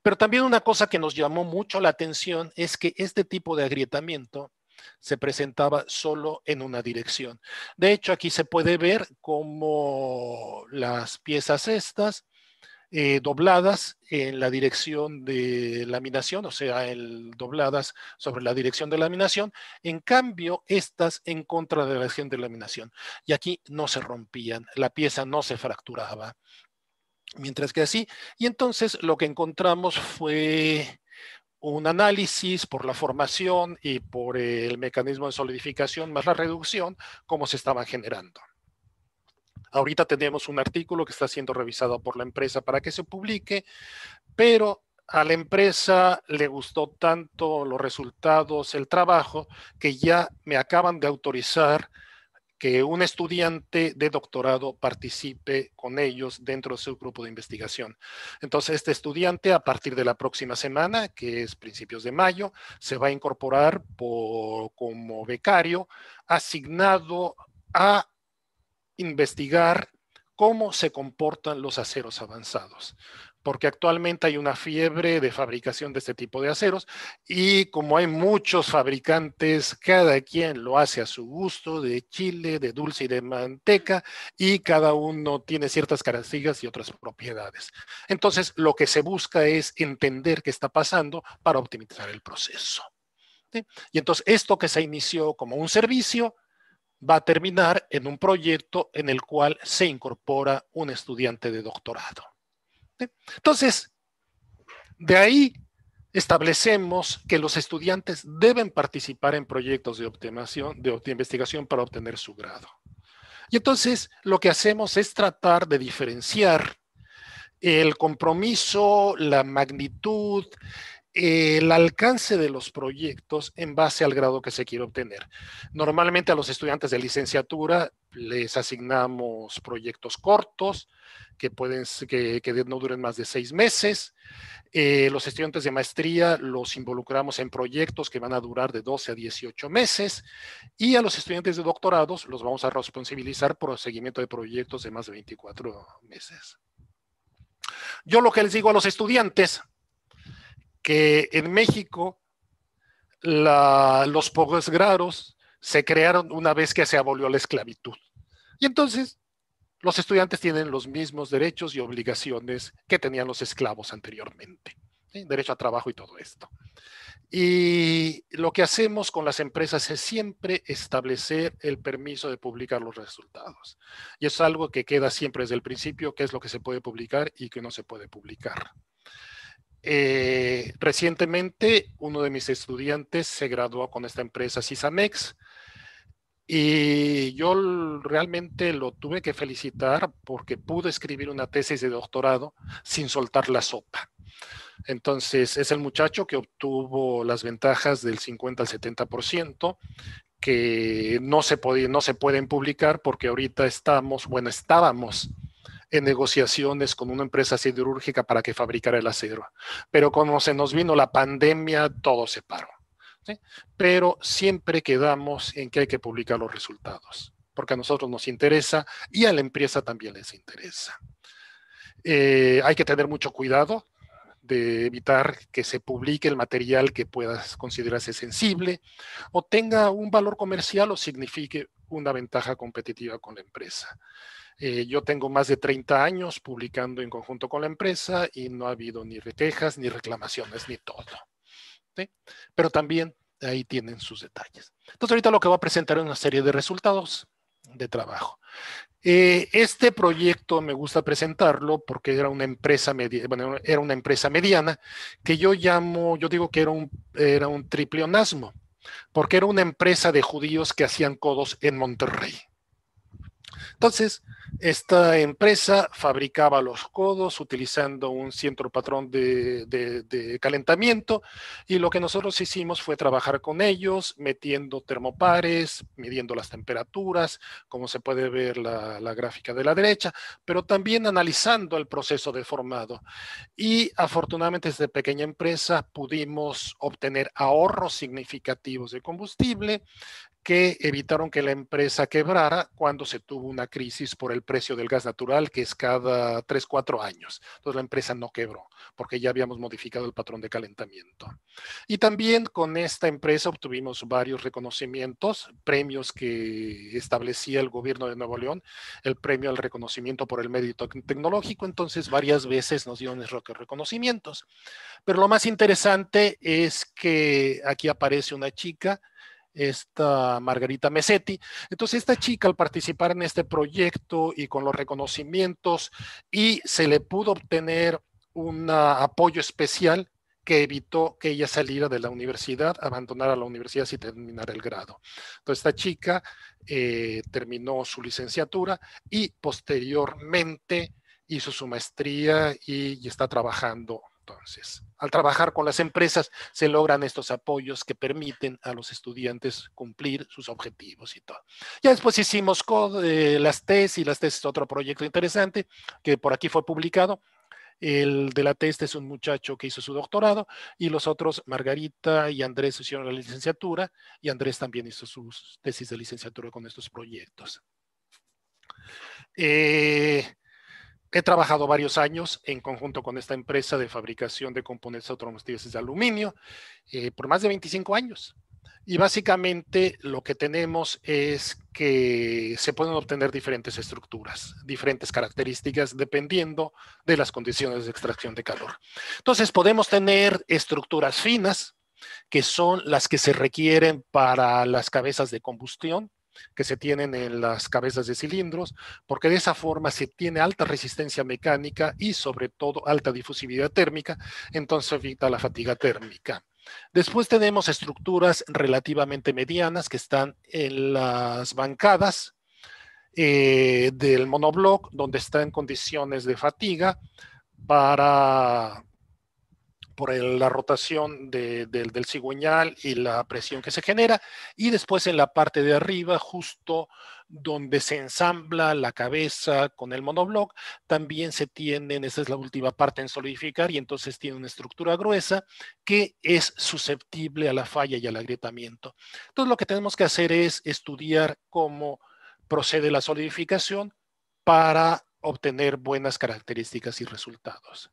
Pero también una cosa que nos llamó mucho la atención es que este tipo de agrietamiento se presentaba solo en una dirección. De hecho, aquí se puede ver cómo las piezas estas eh, dobladas en la dirección de laminación, o sea, el, dobladas sobre la dirección de laminación, en cambio, estas en contra de la dirección de laminación. Y aquí no se rompían, la pieza no se fracturaba. Mientras que así, y entonces lo que encontramos fue un análisis por la formación y por el mecanismo de solidificación más la reducción, cómo se estaban generando. Ahorita tenemos un artículo que está siendo revisado por la empresa para que se publique, pero a la empresa le gustó tanto los resultados, el trabajo, que ya me acaban de autorizar que un estudiante de doctorado participe con ellos dentro de su grupo de investigación. Entonces, este estudiante a partir de la próxima semana, que es principios de mayo, se va a incorporar como becario asignado a investigar cómo se comportan los aceros avanzados, porque actualmente hay una fiebre de fabricación de este tipo de aceros y como hay muchos fabricantes, cada quien lo hace a su gusto, de chile, de dulce y de manteca, y cada uno tiene ciertas características y otras propiedades. Entonces, lo que se busca es entender qué está pasando para optimizar el proceso. Y entonces esto que se inició como un servicio va a terminar en un proyecto en el cual se incorpora un estudiante de doctorado. Entonces, de ahí establecemos que los estudiantes deben participar en proyectos de, optimación, de investigación para obtener su grado. Y entonces lo que hacemos es tratar de diferenciar el compromiso, la magnitud, el alcance de los proyectos en base al grado que se quiere obtener. Normalmente a los estudiantes de licenciatura les asignamos proyectos cortos que, pueden, que, no duren más de seis meses. Eh, los estudiantes de maestría los involucramos en proyectos que van a durar de 12 a 18 meses y a los estudiantes de doctorados los vamos a responsabilizar por el seguimiento de proyectos de más de 24 meses. Yo lo que les digo a los estudiantes que en México los los posgrados se crearon una vez que se abolió la esclavitud. Y entonces los estudiantes tienen los mismos derechos y obligaciones que tenían los esclavos anteriormente. Derecho a trabajo y todo esto. Y lo que hacemos con las empresas es siempre establecer el permiso de publicar los resultados. Y es algo que queda siempre desde el principio, qué es lo que se puede publicar y qué no se puede publicar. Eh, recientemente uno de mis estudiantes se graduó con esta empresa CISAMEX y yo realmente lo tuve que felicitar porque pude escribir una tesis de doctorado sin soltar la sopa. Entonces, es el muchacho que obtuvo las ventajas del 50 al 70% que no se, no se pueden publicar porque ahorita estamos, bueno, estábamos en negociaciones con una empresa siderúrgica para que fabricara el acero. Pero cuando se nos vino la pandemia, todo se paró. Pero siempre quedamos en que hay que publicar los resultados, porque a nosotros nos interesa y a la empresa también les interesa. Eh, hay que tener mucho cuidado de evitar que se publique el material que puedas considerarse sensible o tenga un valor comercial o signifique una ventaja competitiva con la empresa. Eh, yo tengo más de 30 años publicando en conjunto con la empresa y no ha habido ni retejas, ni reclamaciones, ni todo. ¿sí? Pero también ahí tienen sus detalles. Entonces ahorita lo que voy a presentar es una serie de resultados de trabajo. Eh, este proyecto me gusta presentarlo porque era una empresa bueno, era una empresa mediana que yo llamo, yo digo que era un, era un triplionasmo, porque era una empresa de judíos que hacían codos en Monterrey. Entonces, esta empresa fabricaba los codos utilizando un centro patrón de, calentamiento y lo que nosotros hicimos fue trabajar con ellos metiendo termopares, midiendo las temperaturas, como se puede ver la, la gráfica de la derecha, pero también analizando el proceso de formado. Y afortunadamente desde pequeña empresa pudimos obtener ahorros significativos de combustible, que evitaron que la empresa quebrara cuando se tuvo una crisis por el precio del gas natural, que es cada 3, 4 años. Entonces la empresa no quebró, porque ya habíamos modificado el patrón de calentamiento. Y también con esta empresa obtuvimos varios reconocimientos, premios que establecía el gobierno de Nuevo León, el premio al reconocimiento por el mérito tecnológico, entonces varias veces nos dieron esos reconocimientos. Pero lo más interesante es que aquí aparece una chica, esta Margarita Mesetti. Entonces, esta chica al participar en este proyecto y con los reconocimientos y se le pudo obtener un apoyo especial que evitó que ella saliera de la universidad, abandonara la universidad y terminar el grado. Entonces, esta chica eh, terminó su licenciatura y posteriormente hizo su maestría y está trabajando entonces, al trabajar con las empresas, se logran estos apoyos que permiten a los estudiantes cumplir sus objetivos y todo. Ya después hicimos eh, las TES, y las TES es otro proyecto interesante que por aquí fue publicado. El de la TES es un muchacho que hizo su doctorado y los otros, Margarita y Andrés, hicieron la licenciatura y Andrés también hizo sus tesis de licenciatura con estos proyectos. Eh, he trabajado varios años en conjunto con esta empresa de fabricación de componentes automotrices de aluminio eh, por más de 25 años. Y básicamente lo que tenemos es que se pueden obtener diferentes estructuras, diferentes características dependiendo de las condiciones de extracción de calor. Entonces podemos tener estructuras finas, que son las que se requieren para las cabezas de combustión, que se tienen en las cabezas de cilindros, porque de esa forma se tiene alta resistencia mecánica y sobre todo alta difusividad térmica, entonces evita la fatiga térmica. Después tenemos estructuras relativamente medianas que están en las bancadas eh, del monobloc, donde está en condiciones de fatiga para por la rotación del, cigüeñal y la presión que se genera. Y después en la parte de arriba, justo donde se ensambla la cabeza con el monobloc, también se tienen, esa es la última parte en solidificar, y entonces tiene una estructura gruesa que es susceptible a la falla y al agrietamiento. Entonces lo que tenemos que hacer es estudiar cómo procede la solidificación para obtener buenas características y resultados.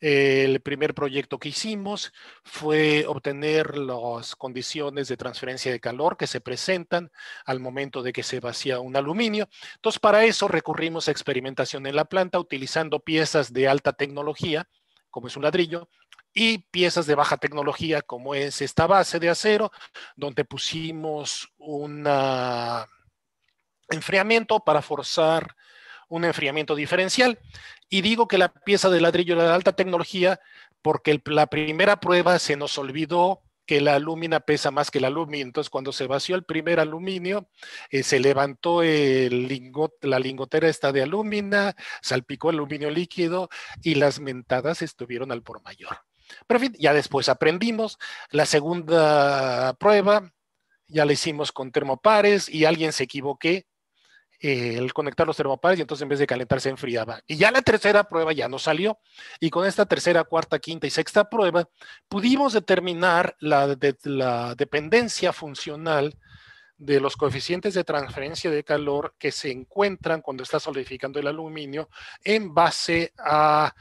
El primer proyecto que hicimos fue obtener las condiciones de transferencia de calor que se presentan al momento de que se vacía un aluminio. Entonces, para eso recurrimos a experimentación en la planta utilizando piezas de alta tecnología, como es un ladrillo, y piezas de baja tecnología, como es esta base de acero, donde pusimos un enfriamiento para forzar un enfriamiento diferencial. Y digo que la pieza de ladrillo de alta tecnología porque la primera prueba se nos olvidó que la alumina pesa más que el aluminio. Entonces, cuando se vació el primer aluminio, eh, se levantó el lingot, la lingotera está de alumina, salpicó aluminio líquido y las mentadas estuvieron al por mayor. Pero en fin, ya después aprendimos. La segunda prueba ya la hicimos con termopares y alguien se equivoqué eh, el conectar los termopares y entonces en vez de calentar se enfriaba. Y ya la tercera prueba ya no salió. Y con esta tercera, cuarta, quinta y sexta prueba pudimos determinar la dependencia funcional de los coeficientes de transferencia de calor que se encuentran cuando está solidificando el aluminio en base a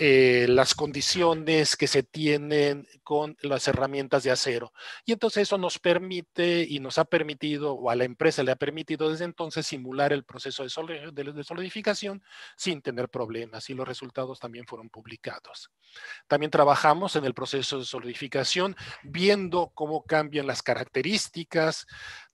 eh, las condiciones que se tienen con las herramientas de acero. Y entonces eso nos permite y nos ha permitido, o a la empresa le ha permitido desde entonces simular el proceso de, de solidificación sin tener problemas y los resultados también fueron publicados. También trabajamos en el proceso de solidificación viendo cómo cambian las características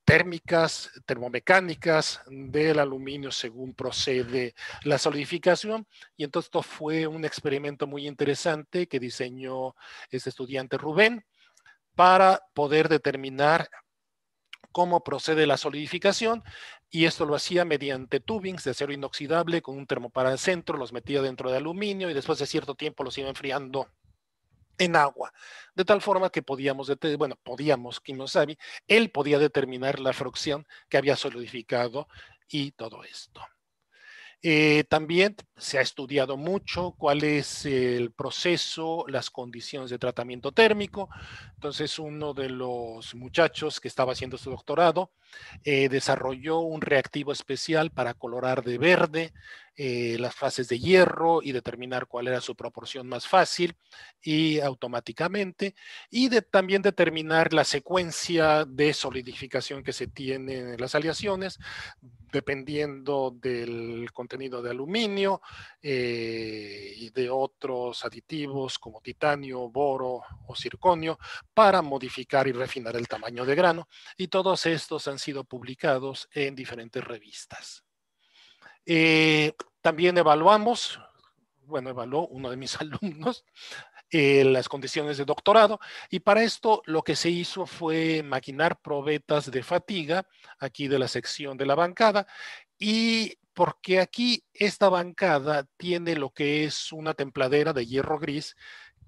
térmicas, termomecánicas del aluminio según procede la solidificación. Y entonces esto fue un experimento muy interesante que diseñó este estudiante Rubén para poder determinar cómo procede la solidificación y esto lo hacía mediante tubings de acero inoxidable con un termopar en centro, los metía dentro de aluminio y después de cierto tiempo los iba enfriando en agua, de tal forma que podíamos, bueno, podíamos, sabe él podía determinar la fracción que había solidificado y todo esto. Eh, también se ha estudiado mucho cuál es el proceso, las condiciones de tratamiento térmico, entonces uno de los muchachos que estaba haciendo su doctorado eh, desarrolló un reactivo especial para colorar de verde eh, las fases de hierro y determinar cuál era su proporción más fácil y automáticamente y también determinar la secuencia de solidificación que se tiene en las aleaciones dependiendo del contenido de aluminio eh, y de otros aditivos como titanio, boro o circonio para modificar y refinar el tamaño de grano. Y todos estos han sido publicados en diferentes revistas. Eh, también evaluamos, bueno, evaluó uno de mis alumnos, eh, las condiciones de doctorado y para esto lo que se hizo fue maquinar probetas de fatiga aquí de la sección de la bancada y porque aquí esta bancada tiene lo que es una templadera de hierro gris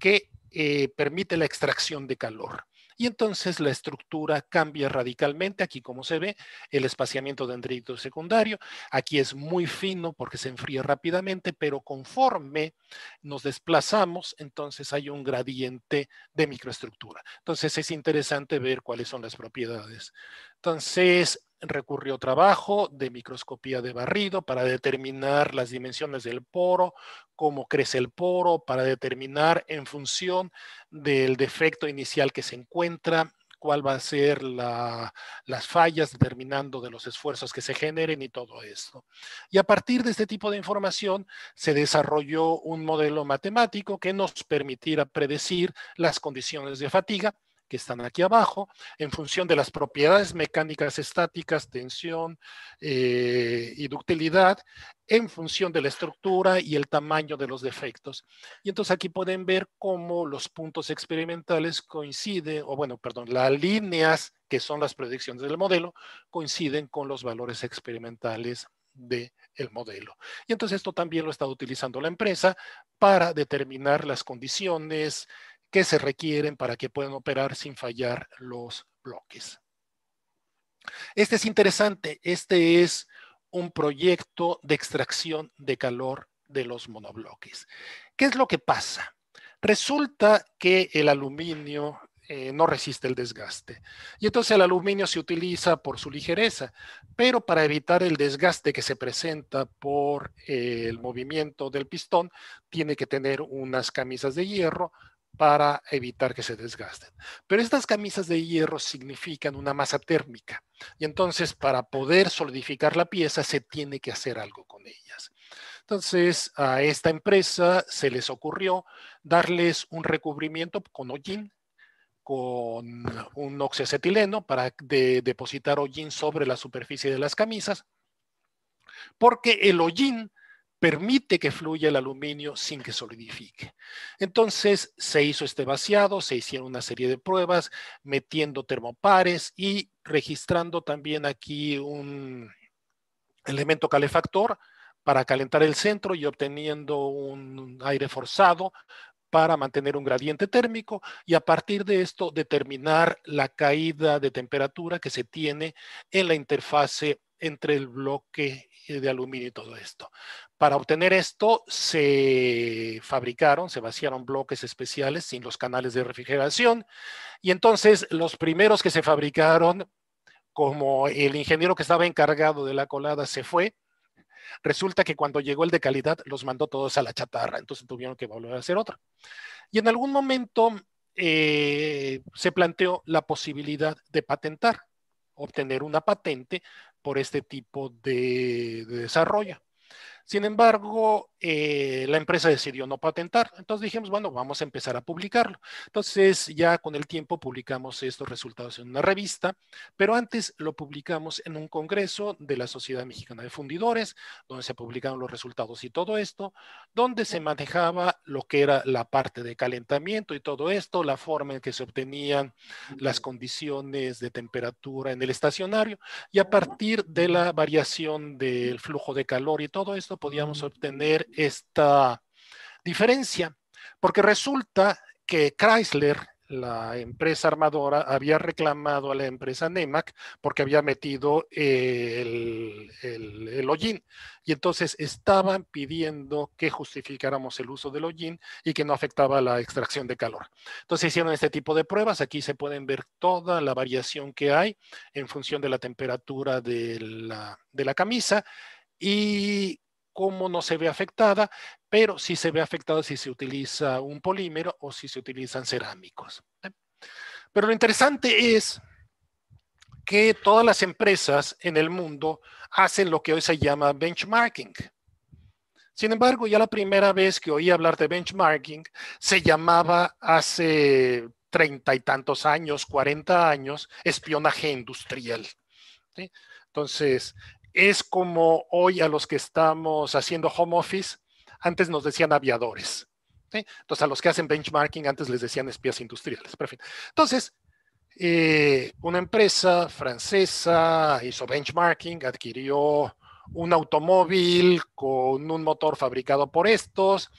que eh, permite la extracción de calor. Y entonces la estructura cambia radicalmente. Aquí, como se ve, el espaciamiento dendrito secundario. Aquí es muy fino porque se enfría rápidamente, pero conforme nos desplazamos, entonces hay un gradiente de microestructura. Entonces es interesante ver cuáles son las propiedades. Entonces, recurrió trabajo de microscopía de barrido para determinar las dimensiones del poro, cómo crece el poro, para determinar en función del defecto inicial que se encuentra, cuál va a ser las fallas, determinando de los esfuerzos que se generen y todo esto. Y a partir de este tipo de información se desarrolló un modelo matemático que nos permitiera predecir las condiciones de fatiga que están aquí abajo, en función de las propiedades mecánicas estáticas, tensión eh, y ductilidad, en función de la estructura y el tamaño de los defectos. Y entonces aquí pueden ver cómo los puntos experimentales coinciden, o bueno, perdón, las líneas que son las predicciones del modelo, coinciden con los valores experimentales del el modelo. Y entonces esto también lo está utilizando la empresa para determinar las condiciones, que se requieren para que puedan operar sin fallar los bloques. Este es interesante, este es un proyecto de extracción de calor de los monobloques. ¿Qué es lo que pasa? Resulta que el aluminio eh, no resiste el desgaste. Y entonces el aluminio se utiliza por su ligereza, pero para evitar el desgaste que se presenta por el movimiento del pistón, tiene que tener unas camisas de hierro para evitar que se desgasten. Pero estas camisas de hierro significan una masa térmica y entonces para poder solidificar la pieza se tiene que hacer algo con ellas. Entonces a esta empresa se les ocurrió darles un recubrimiento con hollín, con un oxiacetileno para depositar hollín sobre la superficie de las camisas, porque el hollín permite que fluya el aluminio sin que solidifique. Entonces se hizo este vaciado, se hicieron una serie de pruebas metiendo termopares y registrando también aquí un elemento calefactor para calentar el centro y obteniendo un aire forzado para mantener un gradiente térmico y a partir de esto determinar la caída de temperatura que se tiene en la interfase entre el bloque de aluminio y todo esto. Para obtener esto se fabricaron, se vaciaron bloques especiales sin los canales de refrigeración y entonces los primeros que se fabricaron, como el ingeniero que estaba encargado de la colada se fue, resulta que cuando llegó el de calidad los mandó todos a la chatarra, entonces tuvieron que volver a hacer otra. Y en algún momento eh, se planteó la posibilidad de patentar obtener una patente por este tipo de, desarrollo. Sin embargo, eh, la empresa decidió no patentar. Entonces dijimos, bueno, vamos a empezar a publicarlo. Entonces ya con el tiempo publicamos estos resultados en una revista, pero antes lo publicamos en un congreso de la Sociedad Mexicana de Fundidores, donde se publicaron los resultados y todo esto, donde se manejaba lo que era la parte de calentamiento y todo esto, la forma en que se obtenían las condiciones de temperatura en el estacionario y a partir de la variación del flujo de calor y todo esto, podíamos obtener esta diferencia, porque resulta que Chrysler, la empresa armadora, había reclamado a la empresa NEMAC porque había metido el, el, hollín y entonces estaban pidiendo que justificáramos el uso del hollín y que no afectaba la extracción de calor. Entonces hicieron este tipo de pruebas. Aquí se pueden ver toda la variación que hay en función de la temperatura de la, de la camisa y cómo no se ve afectada, pero si se ve afectada si se utiliza un polímero o si se utilizan cerámicos. ¿eh? Pero lo interesante es que todas las empresas en el mundo hacen lo que hoy se llama benchmarking. Sin embargo, ya la primera vez que oí hablar de benchmarking se llamaba hace treinta y tantos años, cuarenta años, espionaje industrial. Entonces, es como hoy a los que estamos haciendo home office, antes nos decían aviadores. Entonces, a los que hacen benchmarking, antes les decían espías industriales. Entonces, eh, una empresa francesa hizo benchmarking, adquirió un automóvil con un motor fabricado por estos,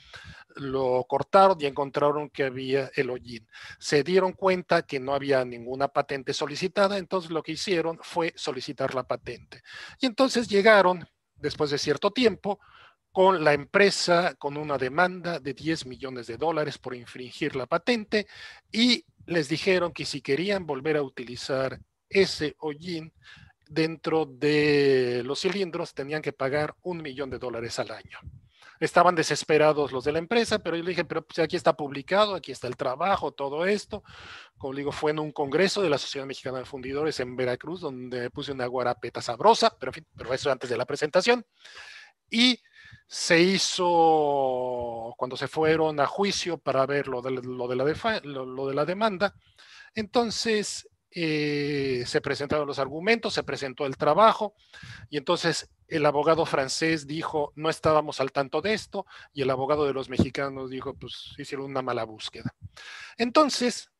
lo cortaron y encontraron que había el hollín. Se dieron cuenta que no había ninguna patente solicitada, entonces lo que hicieron fue solicitar la patente. Y entonces llegaron, después de cierto tiempo, con la empresa con una demanda de 10 millones de dólares por infringir la patente y les dijeron que si querían volver a utilizar ese hollín dentro de los cilindros tenían que pagar un millón de dólares al año estaban desesperados los de la empresa, pero yo le dije, pero pues, aquí está publicado, aquí está el trabajo, todo esto. Como digo, fue en un congreso de la Sociedad Mexicana de Fundidores en Veracruz, donde puse una guarapeta sabrosa, pero eso antes de la presentación. Y se hizo cuando se fueron a juicio para ver lo de, lo de la demanda. Entonces, eh, se presentaron los argumentos, se presentó el trabajo y entonces el abogado francés dijo, no estábamos al tanto de esto y el abogado de los mexicanos dijo, pues hicieron una mala búsqueda. Entonces,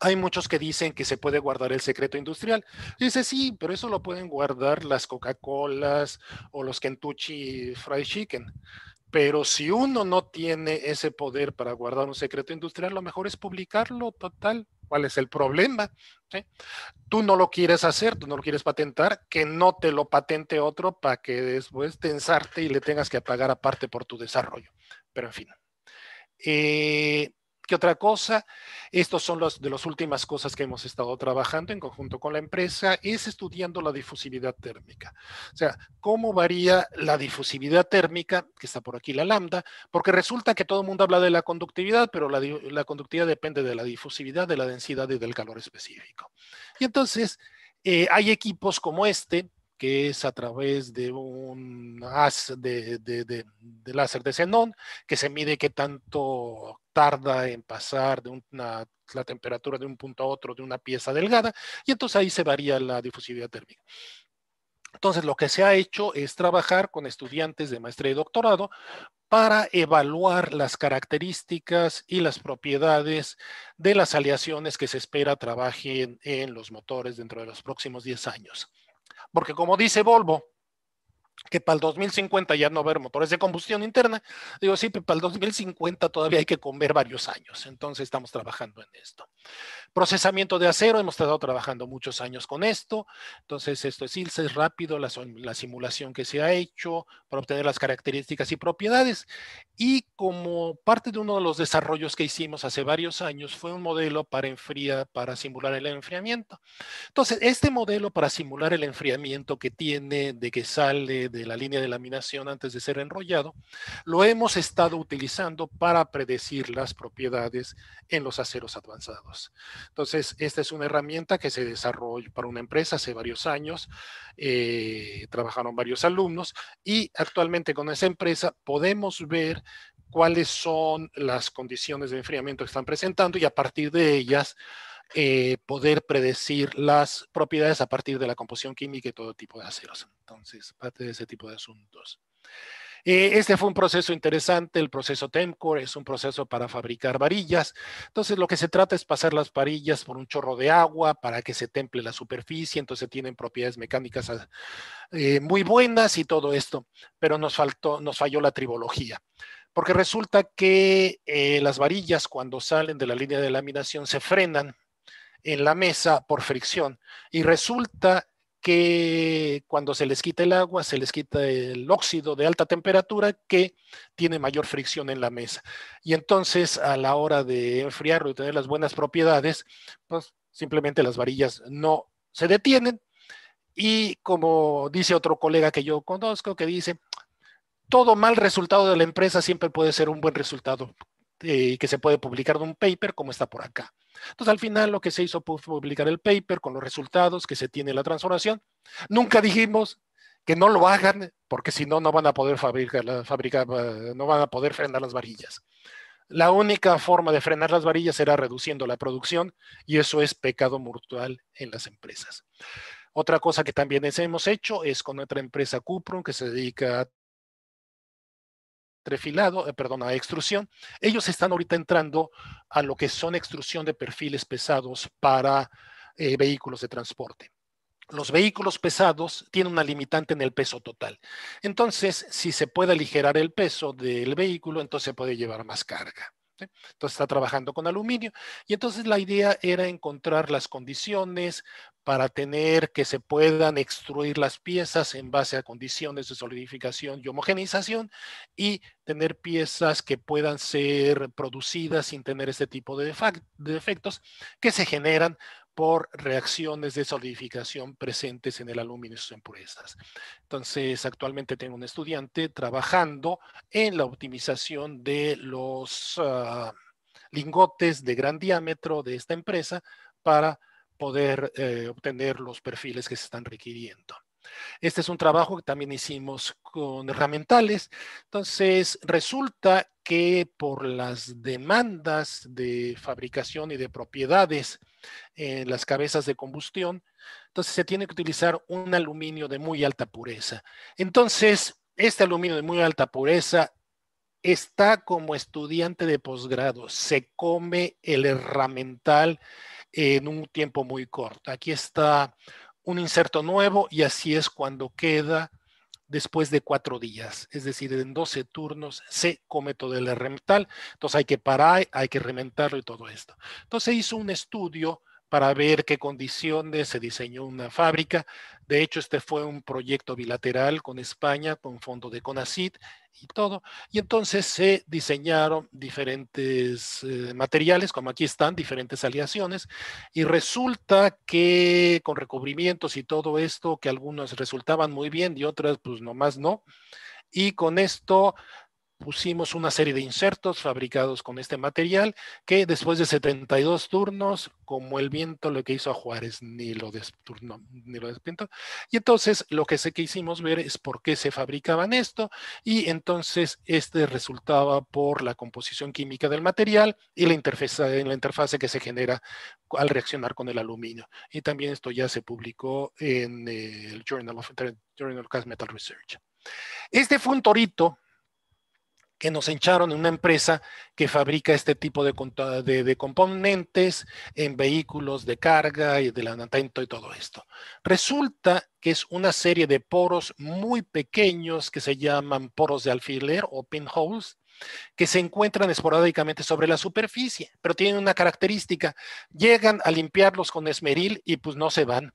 hay muchos que dicen que se puede guardar el secreto industrial. Dice, sí, pero eso lo pueden guardar las Coca-Colas o los Kentucky Fried Chicken. Pero si uno no tiene ese poder para guardar un secreto industrial, lo mejor es publicarlo total cuál es el problema. Tú no lo quieres hacer, tú no lo quieres patentar, que no te lo patente otro para que después tensarte y le tengas que pagar aparte por tu desarrollo. Pero en fin. Eh, ¿Qué otra cosa. Estos son los de las últimas cosas que hemos estado trabajando en conjunto con la empresa, es estudiando la difusividad térmica. O sea, cómo varía la difusividad térmica, que está por aquí la lambda, porque resulta que todo el mundo habla de la conductividad, pero la, conductividad depende de la difusividad, de la densidad y del calor específico. Y entonces, eh, hay equipos como este, que es a través de un haz láser de xenón, que se mide qué tanto tarda en pasar de una, la temperatura de un punto a otro de una pieza delgada y entonces ahí se varía la difusividad térmica. Entonces, lo que se ha hecho es trabajar con estudiantes de maestría y doctorado para evaluar las características y las propiedades de las aleaciones que se espera trabajen en los motores dentro de los próximos 10 años. Porque como dice Volvo, que para el 2050 ya no haber motores de combustión interna. Digo, sí, pero para el 2050 todavía hay que comer varios años. Entonces estamos trabajando en esto. Procesamiento de acero, hemos estado trabajando muchos años con esto. Entonces esto es ILSE, es rápido, la, la simulación que se ha hecho para obtener las características y propiedades. Y como parte de uno de los desarrollos que hicimos hace varios años, fue un modelo para enfría, para simular el enfriamiento. Entonces, este modelo para simular el enfriamiento que tiene, de que sale, de la línea de laminación antes de ser enrollado, lo hemos estado utilizando para predecir las propiedades en los aceros avanzados. Entonces, esta es una herramienta que se desarrolló para una empresa hace varios años, eh, trabajaron varios alumnos y actualmente con esa empresa podemos ver cuáles son las condiciones de enfriamiento que están presentando y a partir de ellas eh, poder predecir las propiedades a partir de la composición química y todo tipo de aceros. Entonces, parte de ese tipo de asuntos. Eh, este fue un proceso interesante, el proceso TEMCOR es un proceso para fabricar varillas. Entonces lo que se trata es pasar las varillas por un chorro de agua para que se temple la superficie, entonces tienen propiedades mecánicas eh, muy buenas y todo esto, pero nos faltó, nos falló la tribología. Porque resulta que las varillas cuando salen de la línea de laminación se frenan en la mesa por fricción y resulta que cuando se les quita el agua, se les quita el óxido de alta temperatura que tiene mayor fricción en la mesa. Y entonces a la hora de enfriarlo y tener las buenas propiedades, pues simplemente las varillas no se detienen. Y como dice otro colega que yo conozco, que dice, todo mal resultado de la empresa siempre puede ser un buen resultado eh, que se puede publicar de un paper como está por acá. Entonces, al final lo que se hizo fue publicar el paper con los resultados que se tiene la transformación. Nunca dijimos que no lo hagan, porque si no, no van a poder fabricar, eh, no van a poder frenar las varillas. La única forma de frenar las varillas era reduciendo la producción y eso es pecado mortal en las empresas. Otra cosa que también hemos hecho es con otra empresa Cupron que se dedica a trefilado, eh, perdón, a extrusión. Ellos están ahorita entrando a lo que son extrusión de perfiles pesados para eh, vehículos de transporte. Los vehículos pesados tienen una limitante en el peso total. Entonces, si se puede aligerar el peso del vehículo, entonces se puede llevar más carga. Entonces está trabajando con aluminio. Y entonces la idea era encontrar las condiciones para tener que se puedan extruir las piezas en base a condiciones de solidificación y homogenización y tener piezas que puedan ser producidas sin tener este tipo de, de defectos que se generan por reacciones de solidificación presentes en el aluminio y sus impurezas. Entonces, actualmente tengo un estudiante trabajando en la optimización de los ah, lingotes de gran diámetro de esta empresa para poder eh, obtener los perfiles que se están requiriendo. Este es un trabajo que también hicimos con herramientales. Entonces, resulta que por las demandas de fabricación y de propiedades en las cabezas de combustión, entonces se tiene que utilizar un aluminio de muy alta pureza. Entonces, este aluminio de muy alta pureza está como estudiante de posgrado, se come el herramental en un tiempo muy corto. Aquí está un inserto nuevo y así es cuando queda después de cuatro días. Es decir, en 12 turnos se come todo el remental. Entonces hay que parar, hay que reventarlo y todo esto. Entonces hizo un estudio para ver qué condiciones se diseñó una fábrica. De hecho, este fue un proyecto bilateral con España, con fondo de CONACIT y todo. Y entonces se diseñaron diferentes eh, materiales, como aquí están, diferentes aleaciones. Y resulta que con recubrimientos y todo esto, que algunos resultaban muy bien y otras pues nomás no. Y con esto pusimos una serie de insertos fabricados con este material que después de 72 turnos, como el viento lo que hizo a Juárez, ni lo desturnó, ni lo despintó. Y entonces lo que, se, que hicimos ver es por qué se fabricaban esto y entonces este resultaba por la composición química del material y la interfase, la interfase que se genera al reaccionar con el aluminio. Y también esto ya se publicó en el Journal of Journal Metal Research. Este fue un torito que nos hincharon en una empresa que fabrica este tipo de, componentes en vehículos de carga y de lanzamiento y todo esto. Resulta que es una serie de poros muy pequeños que se llaman poros de alfiler o pinholes, que se encuentran esporádicamente sobre la superficie, pero tienen una característica, llegan a limpiarlos con esmeril y pues no se van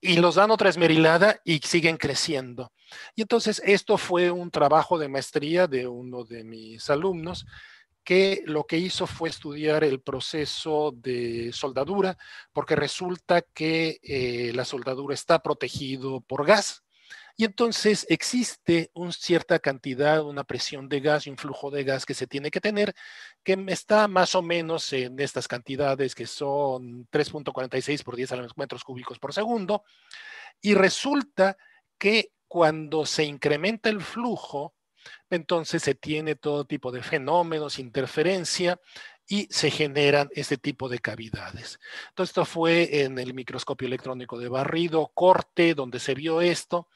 y los dan otra esmerilada y siguen creciendo. Y entonces esto fue un trabajo de maestría de uno de mis alumnos que lo que hizo fue estudiar el proceso de soldadura, porque resulta que eh, la soldadura está protegido por gas. Y entonces existe una cierta cantidad, una presión de gas un flujo de gas que se tiene que tener, que está más o menos en estas cantidades que son 3.46 por 10 a los metros cúbicos por segundo. Y resulta que cuando se incrementa el flujo, entonces se tiene todo tipo de fenómenos, interferencia, y se generan este tipo de cavidades. Todo esto fue en el microscopio electrónico de barrido, corte, donde se vio esto.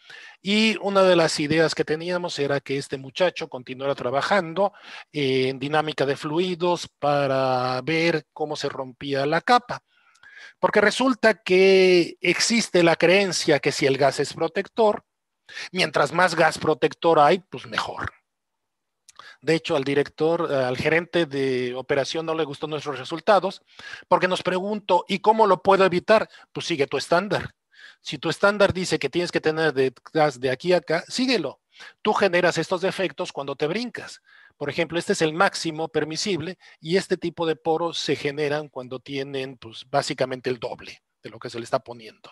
Y una de las ideas que teníamos era que este muchacho continuara trabajando en dinámica de fluidos para ver cómo se rompía la capa. Porque resulta que existe la creencia que si el gas es protector, mientras más gas protector hay, pues mejor. De hecho, al director, eh, al gerente de operación no le gustó nuestros resultados porque nos preguntó, ¿y cómo lo puedo evitar? Pues sigue tu estándar. Si tu estándar dice que tienes que tener de, de aquí a acá, síguelo. Tú generas estos defectos cuando te brincas. Por ejemplo, este es el máximo permisible y este tipo de poros se generan cuando tienen pues, básicamente el doble de lo que se le está poniendo.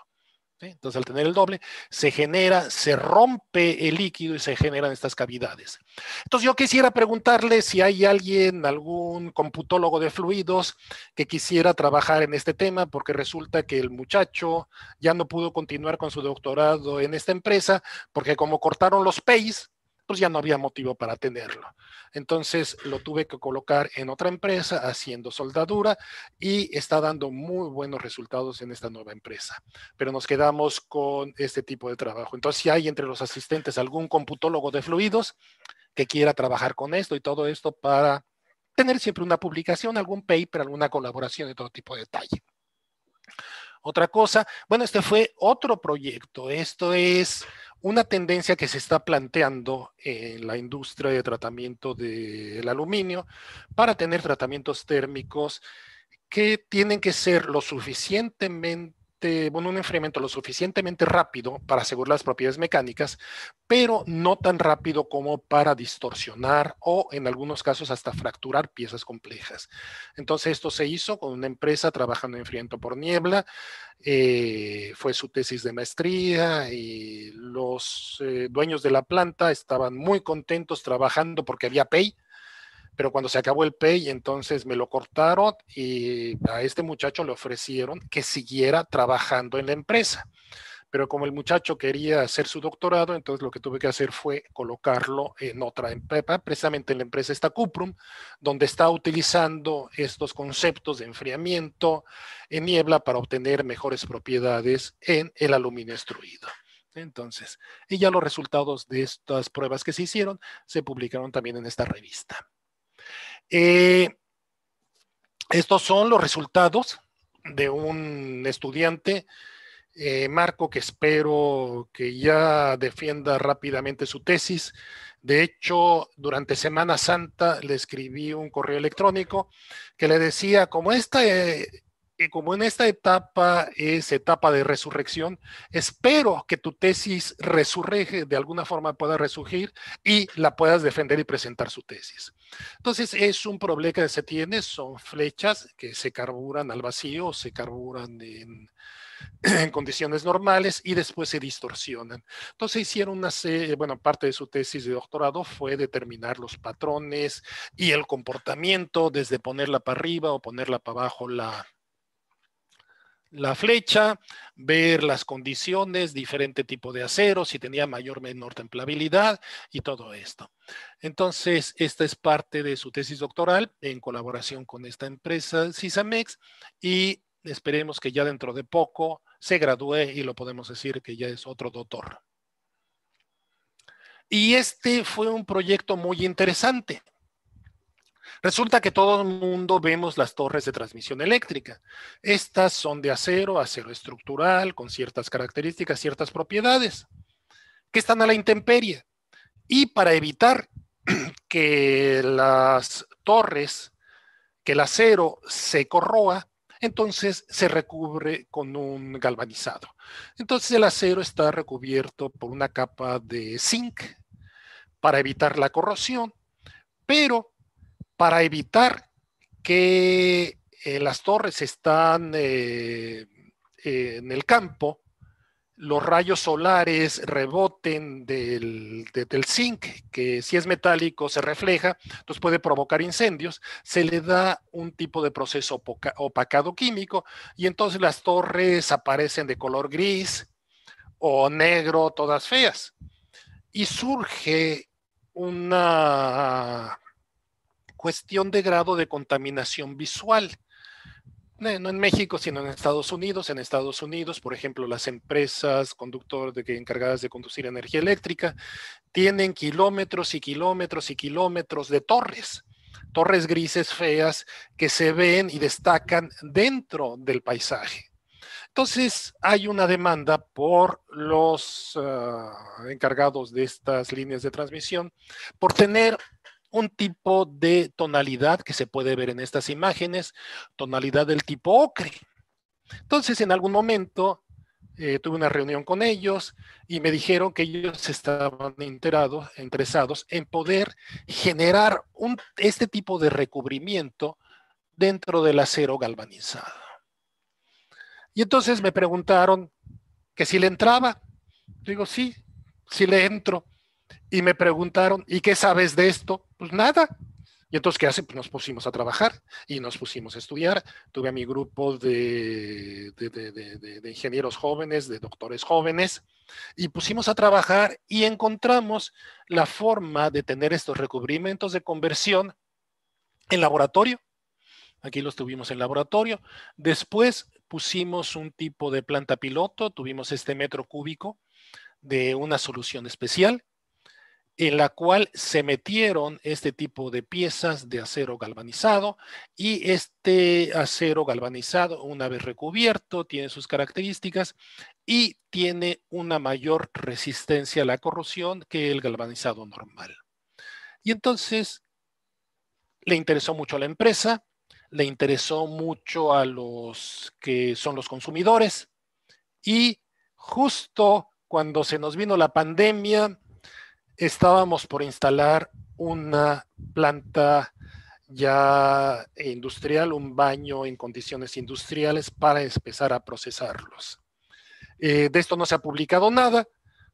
¿eh? Entonces, al tener el doble, se genera, se rompe el líquido y se generan estas cavidades. Entonces, yo quisiera preguntarle si hay alguien, algún computólogo de fluidos que quisiera trabajar en este tema, porque resulta que el muchacho ya no pudo continuar con su doctorado en esta empresa, porque como cortaron los PEIs, pues ya no había motivo para tenerlo. Entonces lo tuve que colocar en otra empresa haciendo soldadura y está dando muy buenos resultados en esta nueva empresa. Pero nos quedamos con este tipo de trabajo. Entonces, si hay entre los asistentes algún computólogo de fluidos que quiera trabajar con esto y todo esto para tener siempre una publicación, algún paper, alguna colaboración de todo tipo de detalle. Otra cosa, bueno, este fue otro proyecto. Esto es una tendencia que se está planteando en la industria de tratamiento del aluminio para tener tratamientos térmicos que tienen que ser lo suficientemente este, bueno, un enfriamiento lo suficientemente rápido para asegurar las propiedades mecánicas, pero no tan rápido como para distorsionar o en algunos casos hasta fracturar piezas complejas. Entonces esto se hizo con una empresa trabajando en enfriamiento por niebla, eh, fue su tesis de maestría y los eh, dueños de la planta estaban muy contentos trabajando porque había pay e pero cuando se acabó el pay, entonces me lo cortaron y a este muchacho le ofrecieron que siguiera trabajando en la empresa. Pero como el muchacho quería hacer su doctorado, entonces lo que tuve que hacer fue colocarlo en otra empresa, precisamente en la empresa esta Cuprum, donde está utilizando estos conceptos de enfriamiento en niebla para obtener mejores propiedades en el aluminio extruido. Entonces, y ya los resultados de estas pruebas que se hicieron se publicaron también en esta revista. Eh, estos son los resultados de un estudiante, eh, Marco, que espero que ya defienda rápidamente su tesis. De hecho, durante Semana Santa le escribí un correo electrónico que le decía, como esta... Eh, como en esta etapa es etapa de resurrección, espero que tu tesis resurreje, de alguna forma pueda resurgir y la puedas defender y presentar su tesis. Entonces es un problema que se tiene, son flechas que se carburan al vacío, se carburan en, condiciones normales y después se distorsionan. Entonces hicieron una serie, bueno, parte de su tesis de doctorado fue determinar los patrones y el comportamiento desde ponerla para arriba o ponerla para abajo la, la flecha, ver las condiciones, diferente tipo de acero, si tenía mayor o menor templabilidad y todo esto. Entonces, esta es parte de su tesis doctoral en colaboración con esta empresa SisaMex y esperemos que ya dentro de poco se gradúe y lo podemos decir que ya es otro doctor. Y este fue un proyecto muy interesante Resulta que todo el mundo vemos las torres de transmisión eléctrica. Estas son de acero, acero estructural, con ciertas características, ciertas propiedades, que están a la intemperie. Y para evitar que las torres, que el acero se corroa, entonces se recubre con un galvanizado. Entonces el acero está recubierto por una capa de zinc para evitar la corrosión, pero para evitar que eh, las torres están eh, eh, en el campo, los rayos solares reboten del, zinc, que si es metálico se refleja, entonces puede provocar incendios, se le da un tipo de proceso opacado químico y entonces las torres aparecen de color gris o negro, todas feas. Y surge una cuestión de grado de contaminación visual. No en México, sino en Estados Unidos. En Estados Unidos, por ejemplo, las empresas conductor de, encargadas de conducir energía eléctrica tienen kilómetros y kilómetros y kilómetros de torres torres grises feas que se ven y destacan dentro del paisaje. Entonces hay una demanda por los ah, encargados de estas líneas de transmisión por tener un tipo de tonalidad que se puede ver en estas imágenes, tonalidad del tipo ocre. Entonces, en algún momento eh, tuve una reunión con ellos y me dijeron que ellos estaban interesados en poder generar este tipo de recubrimiento dentro del acero galvanizado. Y entonces me preguntaron que si le entraba. Digo, sí, si le entro y me preguntaron, ¿y qué sabes de esto? Pues nada. Y entonces, ¿qué hace? Pues nos pusimos a trabajar y nos pusimos a estudiar. Tuve a mi grupo de, de ingenieros jóvenes, de doctores jóvenes, y pusimos a trabajar y encontramos la forma de tener estos recubrimientos de conversión en laboratorio. Aquí los tuvimos en laboratorio. Después pusimos un tipo de planta piloto, tuvimos este metro cúbico de una solución especial en la cual se metieron este tipo de piezas de acero galvanizado y este acero galvanizado, una vez recubierto, tiene sus características y tiene una mayor resistencia a la corrosión que el galvanizado normal. Y entonces le interesó mucho a la empresa, le interesó mucho a los que son los consumidores y justo cuando se nos vino la pandemia, estábamos por instalar una planta ya industrial, un baño en condiciones industriales para empezar a procesarlos. Eh, de esto no se ha publicado nada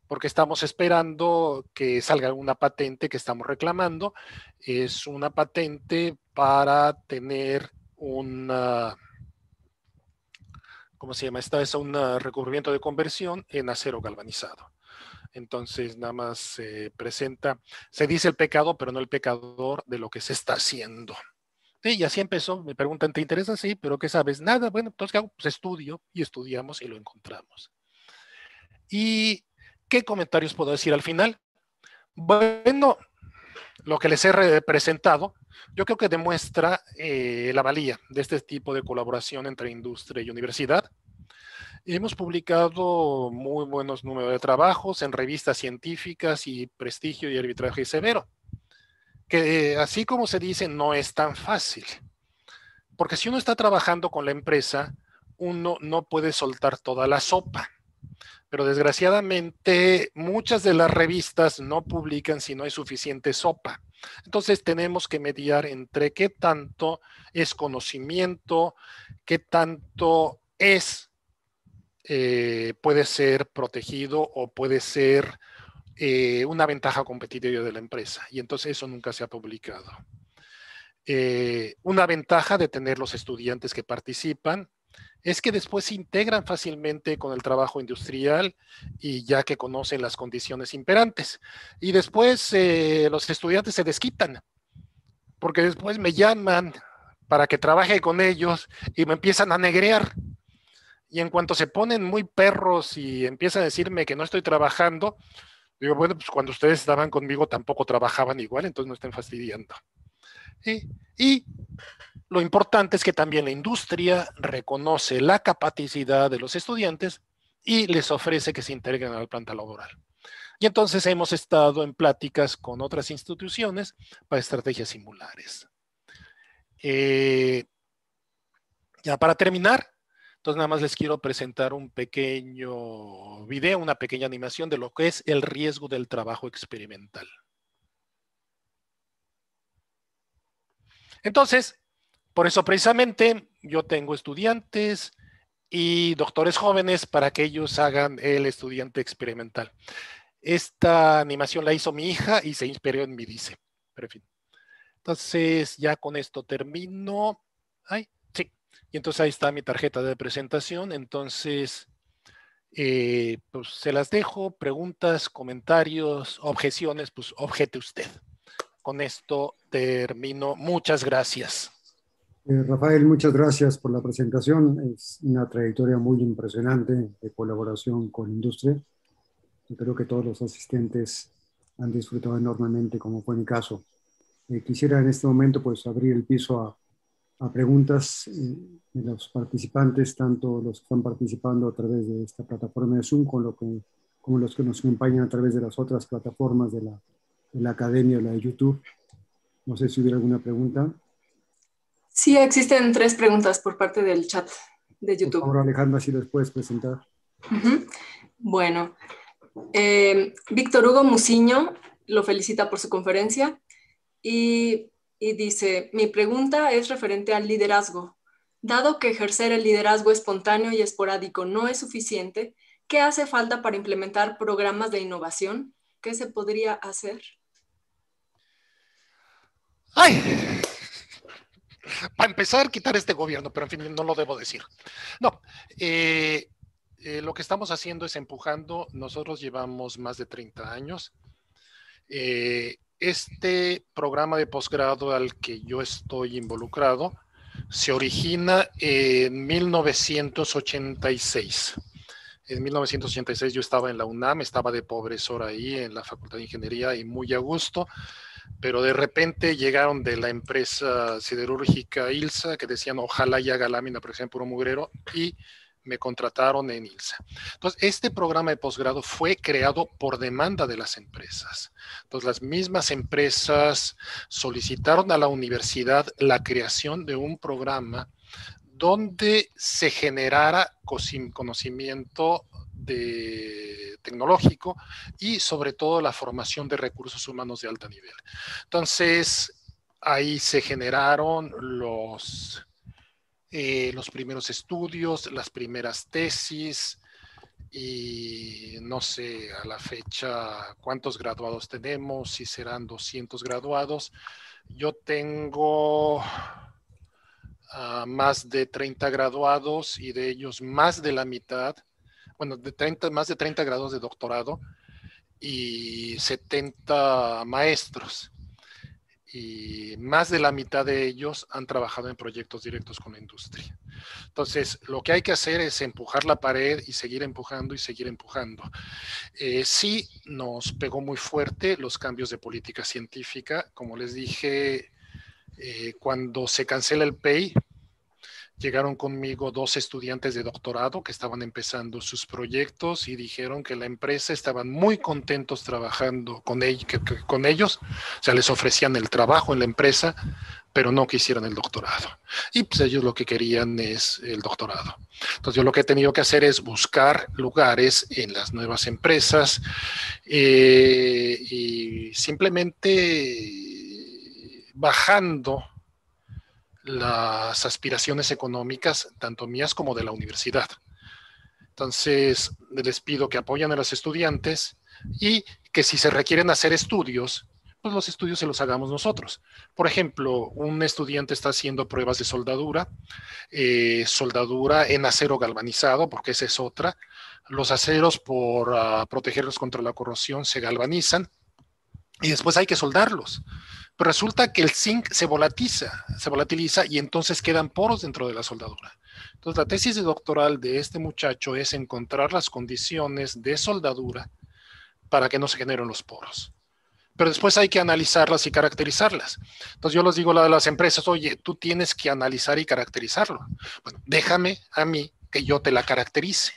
porque estamos esperando que salga una patente que estamos reclamando. Es una patente para tener una, ¿cómo se llama? Esta es un ah, recubrimiento de conversión en acero galvanizado. Entonces nada más se presenta, se dice el pecado, pero no el pecador de lo que se está haciendo. y así empezó. Me preguntan, ¿te interesa? Sí, pero ¿qué sabes? Nada. Bueno, entonces ¿qué hago? Pues estudio y estudiamos y lo encontramos. ¿Y qué comentarios puedo decir al final? Bueno, lo que les he presentado, yo creo que demuestra eh, la valía de este tipo de colaboración entre industria y universidad. Hemos publicado muy buenos números de trabajos en revistas científicas y prestigio y arbitraje severo, que eh, así como se dice, no es tan fácil. Porque si uno está trabajando con la empresa, uno no puede soltar toda la sopa. Pero desgraciadamente muchas de las revistas no publican si no hay suficiente sopa. Entonces tenemos que mediar entre qué tanto es conocimiento, qué tanto es eh, puede ser protegido o puede ser eh, una ventaja competitiva de la empresa. Y entonces eso nunca se ha publicado. Eh, una ventaja de tener los estudiantes que participan es que después se integran fácilmente con el trabajo industrial y ya que conocen las condiciones imperantes. Y después los estudiantes se desquitan, porque después me llaman para que trabaje con ellos y me empiezan a negrear y en cuanto se ponen muy perros y empiezan a decirme que no estoy trabajando, digo, bueno, pues cuando ustedes estaban conmigo tampoco trabajaban igual, entonces no estén fastidiando. Y lo importante es que también la industria reconoce la capacidad de los estudiantes y les ofrece que se integren a la planta laboral. Y entonces hemos estado en pláticas con otras instituciones para estrategias similares. Eh, ya para terminar, entonces nada más les quiero presentar un pequeño video, una pequeña animación de lo que es el riesgo del trabajo experimental. Entonces, por eso precisamente yo tengo estudiantes y doctores jóvenes para que ellos hagan el estudiante experimental. Esta animación la hizo mi hija y se inspiró en mi dice. Pero en Entonces, ya con esto termino. Ay. Y entonces ahí está mi tarjeta de presentación. Entonces, eh, pues se las dejo. Preguntas, comentarios, objeciones, pues objete usted. Con esto termino. Muchas gracias. Eh, Rafael, muchas gracias por la presentación. Es una trayectoria muy impresionante de colaboración con industria. Yo creo que todos los asistentes han disfrutado enormemente, como fue mi caso. Eh, quisiera en este momento pues, abrir el piso a a preguntas eh, de los participantes, tanto los que están participando a través de esta plataforma de Zoom con lo que, como los que nos acompañan a través de las otras plataformas de la, de la academia o la de YouTube. No sé si hubiera alguna pregunta. Sí, existen tres preguntas por parte del chat de YouTube. ahora favor, Alejandra, si les puedes presentar. Bueno, eh, Víctor Hugo Muciño lo felicita por su conferencia y y dice, mi pregunta es referente al liderazgo. Dado que ejercer el liderazgo espontáneo y esporádico no es suficiente, ¿qué hace falta para implementar programas de innovación? ¿Qué se podría hacer? ¡Ay! Para empezar, quitar este gobierno, pero en fin, no lo debo decir. No, eh, eh, lo que estamos haciendo es empujando, nosotros llevamos más de 30 años. Eh, este programa de posgrado al que yo estoy involucrado se origina en 1986. En 1986 yo estaba en la UNAM, estaba de pobresor ahí en la Facultad de Ingeniería y muy a gusto, pero de repente llegaron de la empresa siderúrgica ILSA que decían ojalá y haga lámina, por ejemplo, un mugrero y me contrataron en ILSA. Entonces, este programa de posgrado fue creado por demanda de las empresas. Entonces, las mismas empresas solicitaron a la universidad la creación de un programa donde se generara conocimiento tecnológico y sobre todo la formación de recursos humanos de alto nivel. Entonces, ahí se generaron los eh, los primeros estudios, las primeras tesis y no sé a la fecha cuántos graduados tenemos, si serán 200 graduados. Yo tengo ah, más de 30 graduados y de ellos más de la mitad, bueno, de 30, más de 30 grados de doctorado y 70 maestros y más de la mitad de ellos han trabajado en proyectos directos con la industria. Entonces, lo que hay que hacer es empujar la pared y seguir empujando y seguir empujando. Eh, sí, nos pegó muy fuerte los cambios de política científica. Como les dije, eh, cuando se cancela el PEI, Llegaron conmigo dos estudiantes de doctorado que estaban empezando sus proyectos y dijeron que la empresa estaban muy contentos trabajando con, ellos. O sea, les ofrecían el trabajo en la empresa, pero no quisieron el doctorado. Y pues ellos lo que querían es el doctorado. Entonces yo lo que he tenido que hacer es buscar lugares en las nuevas empresas eh, y simplemente bajando las aspiraciones económicas, tanto mías como de la universidad. Entonces, les pido que apoyen a los estudiantes y que si se requieren hacer estudios, pues los estudios se los hagamos nosotros. Por ejemplo, un estudiante está haciendo pruebas de soldadura, eh, soldadura en acero galvanizado, porque esa es otra. Los aceros, por ah, protegerlos contra la corrosión, se galvanizan y después hay que soldarlos resulta que el zinc se volatiza, se volatiliza y entonces quedan poros dentro de la soldadura. Entonces, la tesis doctoral de este muchacho es encontrar las condiciones de soldadura para que no se generen los poros. Pero después hay que analizarlas y caracterizarlas. Entonces, yo les digo a las empresas, oye, tú tienes que analizar y caracterizarlo. Bueno, déjame a mí que yo te la caracterice.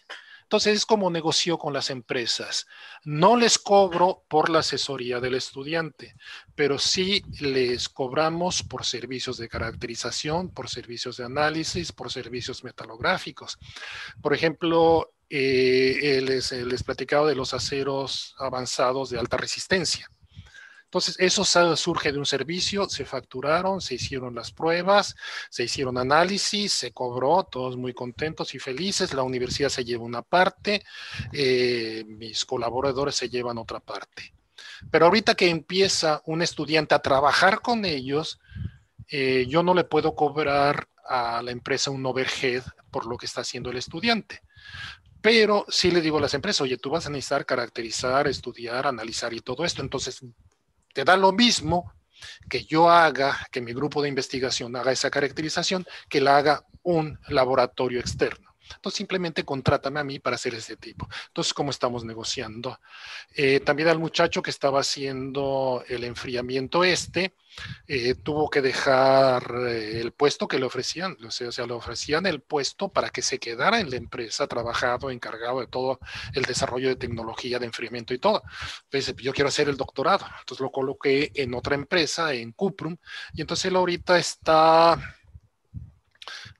Entonces es como negocio con las empresas. No les cobro por la asesoría del estudiante, pero sí les cobramos por servicios de caracterización, por servicios de análisis, por servicios metalográficos. Por ejemplo, eh, eh, les, eh, les platicaba de los aceros avanzados de alta resistencia. Entonces, eso surge de un servicio, se facturaron, se hicieron las pruebas, se hicieron análisis, se cobró, todos muy contentos y felices, la universidad se lleva una parte, eh, mis colaboradores se llevan otra parte. Pero ahorita que empieza un estudiante a trabajar con ellos, eh, yo no le puedo cobrar a la empresa un overhead por lo que está haciendo el estudiante. Pero sí le digo a las empresas, oye, tú vas a necesitar caracterizar, estudiar, analizar y todo esto. Entonces, te da lo mismo que yo haga, que mi grupo de investigación haga esa caracterización, que la haga un laboratorio externo. Entonces simplemente contrátame a mí para hacer ese tipo. Entonces, ¿cómo estamos negociando? Eh, también al muchacho que estaba haciendo el enfriamiento este, eh, tuvo que dejar eh, el puesto que le ofrecían, o sea, o sea, le ofrecían el puesto para que se quedara en la empresa trabajado, encargado de todo el desarrollo de tecnología de enfriamiento y todo. Entonces, yo quiero hacer el doctorado. Entonces lo coloqué en otra empresa, en Cuprum, y entonces él ahorita está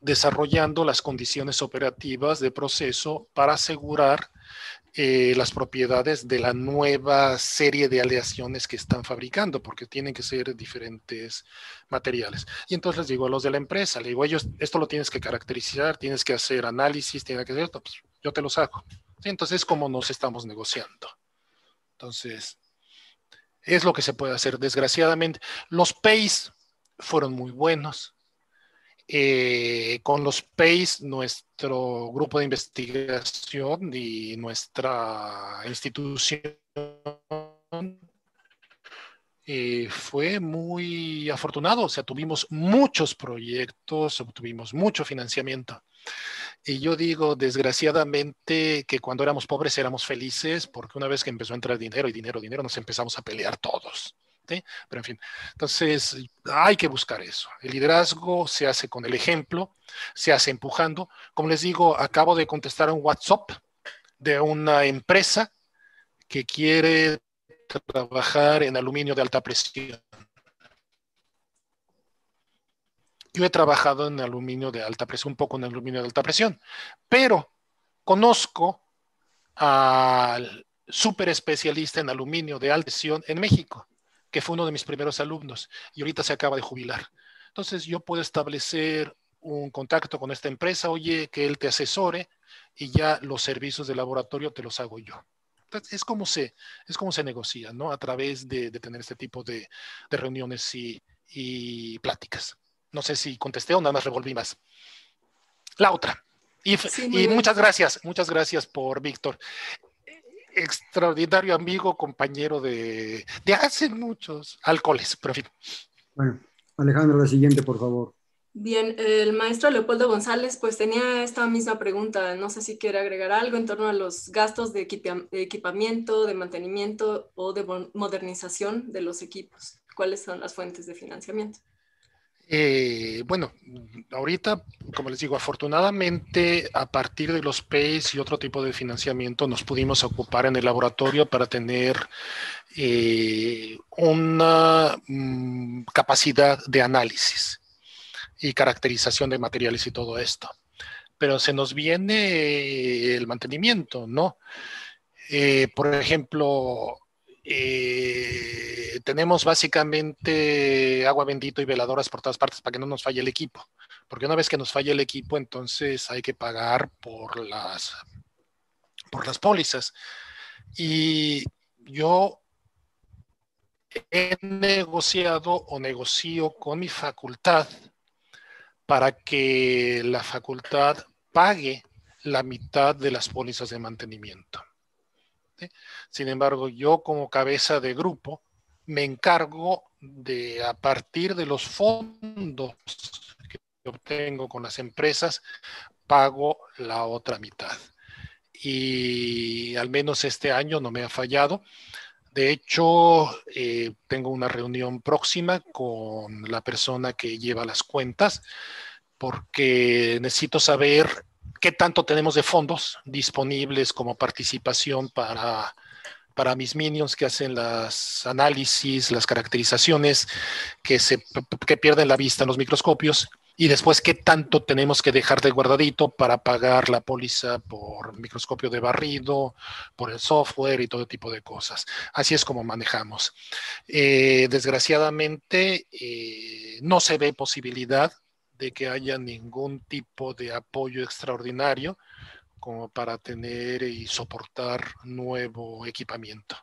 desarrollando las condiciones operativas de proceso para asegurar eh, las propiedades de la nueva serie de aleaciones que están fabricando, porque tienen que ser diferentes materiales. Y entonces les digo a los de la empresa, le digo ellos, esto lo tienes que caracterizar, tienes que hacer análisis, tiene que hacer pues, yo te lo saco. Entonces es como nos estamos negociando. Entonces, es lo que se puede hacer. Desgraciadamente, los PAYs fueron muy buenos, eh, con los PACE, nuestro grupo de investigación y nuestra institución eh, fue muy afortunado, o sea, tuvimos muchos proyectos, obtuvimos mucho financiamiento. Y yo digo, desgraciadamente, que cuando éramos pobres éramos felices, porque una vez que empezó a entrar dinero y dinero, dinero, nos empezamos a pelear todos pero en fin. Entonces, hay que buscar eso. El liderazgo se hace con el ejemplo, se hace empujando. Como les digo, acabo de contestar un WhatsApp de una empresa que quiere trabajar en aluminio de alta presión. Yo he trabajado en aluminio de alta presión, un poco en aluminio de alta presión, pero conozco al super especialista en aluminio de alta presión en México que fue uno de mis primeros alumnos y ahorita se acaba de jubilar. Entonces yo puedo establecer un contacto con esta empresa, oye, que él te asesore y ya los servicios de laboratorio te los hago yo. Entonces, es como se, es como se negocia, ¿no? A través de, tener este tipo de, reuniones y, pláticas. No sé si contesté o nada más revolví más. La otra. y muchas gracias, muchas gracias por Víctor extraordinario amigo, compañero de, de hace muchos alcoholes, pero Bueno, Alejandro, la siguiente, por favor. Bien, el maestro Leopoldo González pues tenía esta misma pregunta, no sé si quiere agregar algo en torno a los gastos de, equipamiento, de mantenimiento o de modernización de los equipos, cuáles son las fuentes de financiamiento. Eh, bueno, ahorita, como les digo, afortunadamente a partir de los PACE y otro tipo de financiamiento nos pudimos ocupar en el laboratorio para tener eh, una mm, capacidad de análisis y caracterización de materiales y todo esto. Pero se nos viene el mantenimiento, ¿no? Eh, por ejemplo, eh, tenemos básicamente agua bendito y veladoras por todas partes para que no nos falle el equipo. Porque una vez que nos falle el equipo, entonces hay que pagar por las, por las pólizas. Y yo he negociado o negocio con mi facultad para que la facultad pague la mitad de las pólizas de mantenimiento. Sin embargo, yo como cabeza de grupo me encargo de, a partir de los fondos que obtengo con las empresas, pago la otra mitad. Y al menos este año no me ha fallado. De hecho, eh, tengo una reunión próxima con la persona que lleva las cuentas porque necesito saber qué tanto tenemos de fondos disponibles como participación para, para mis minions que hacen las análisis, las caracterizaciones que, se, pierden la vista en los microscopios y después qué tanto tenemos que dejar de guardadito para pagar la póliza por microscopio de barrido, por el software y todo tipo de cosas. Así es como manejamos. Eh, desgraciadamente, eh, no se ve posibilidad de que haya ningún tipo de apoyo extraordinario como para tener y soportar nuevo equipamiento.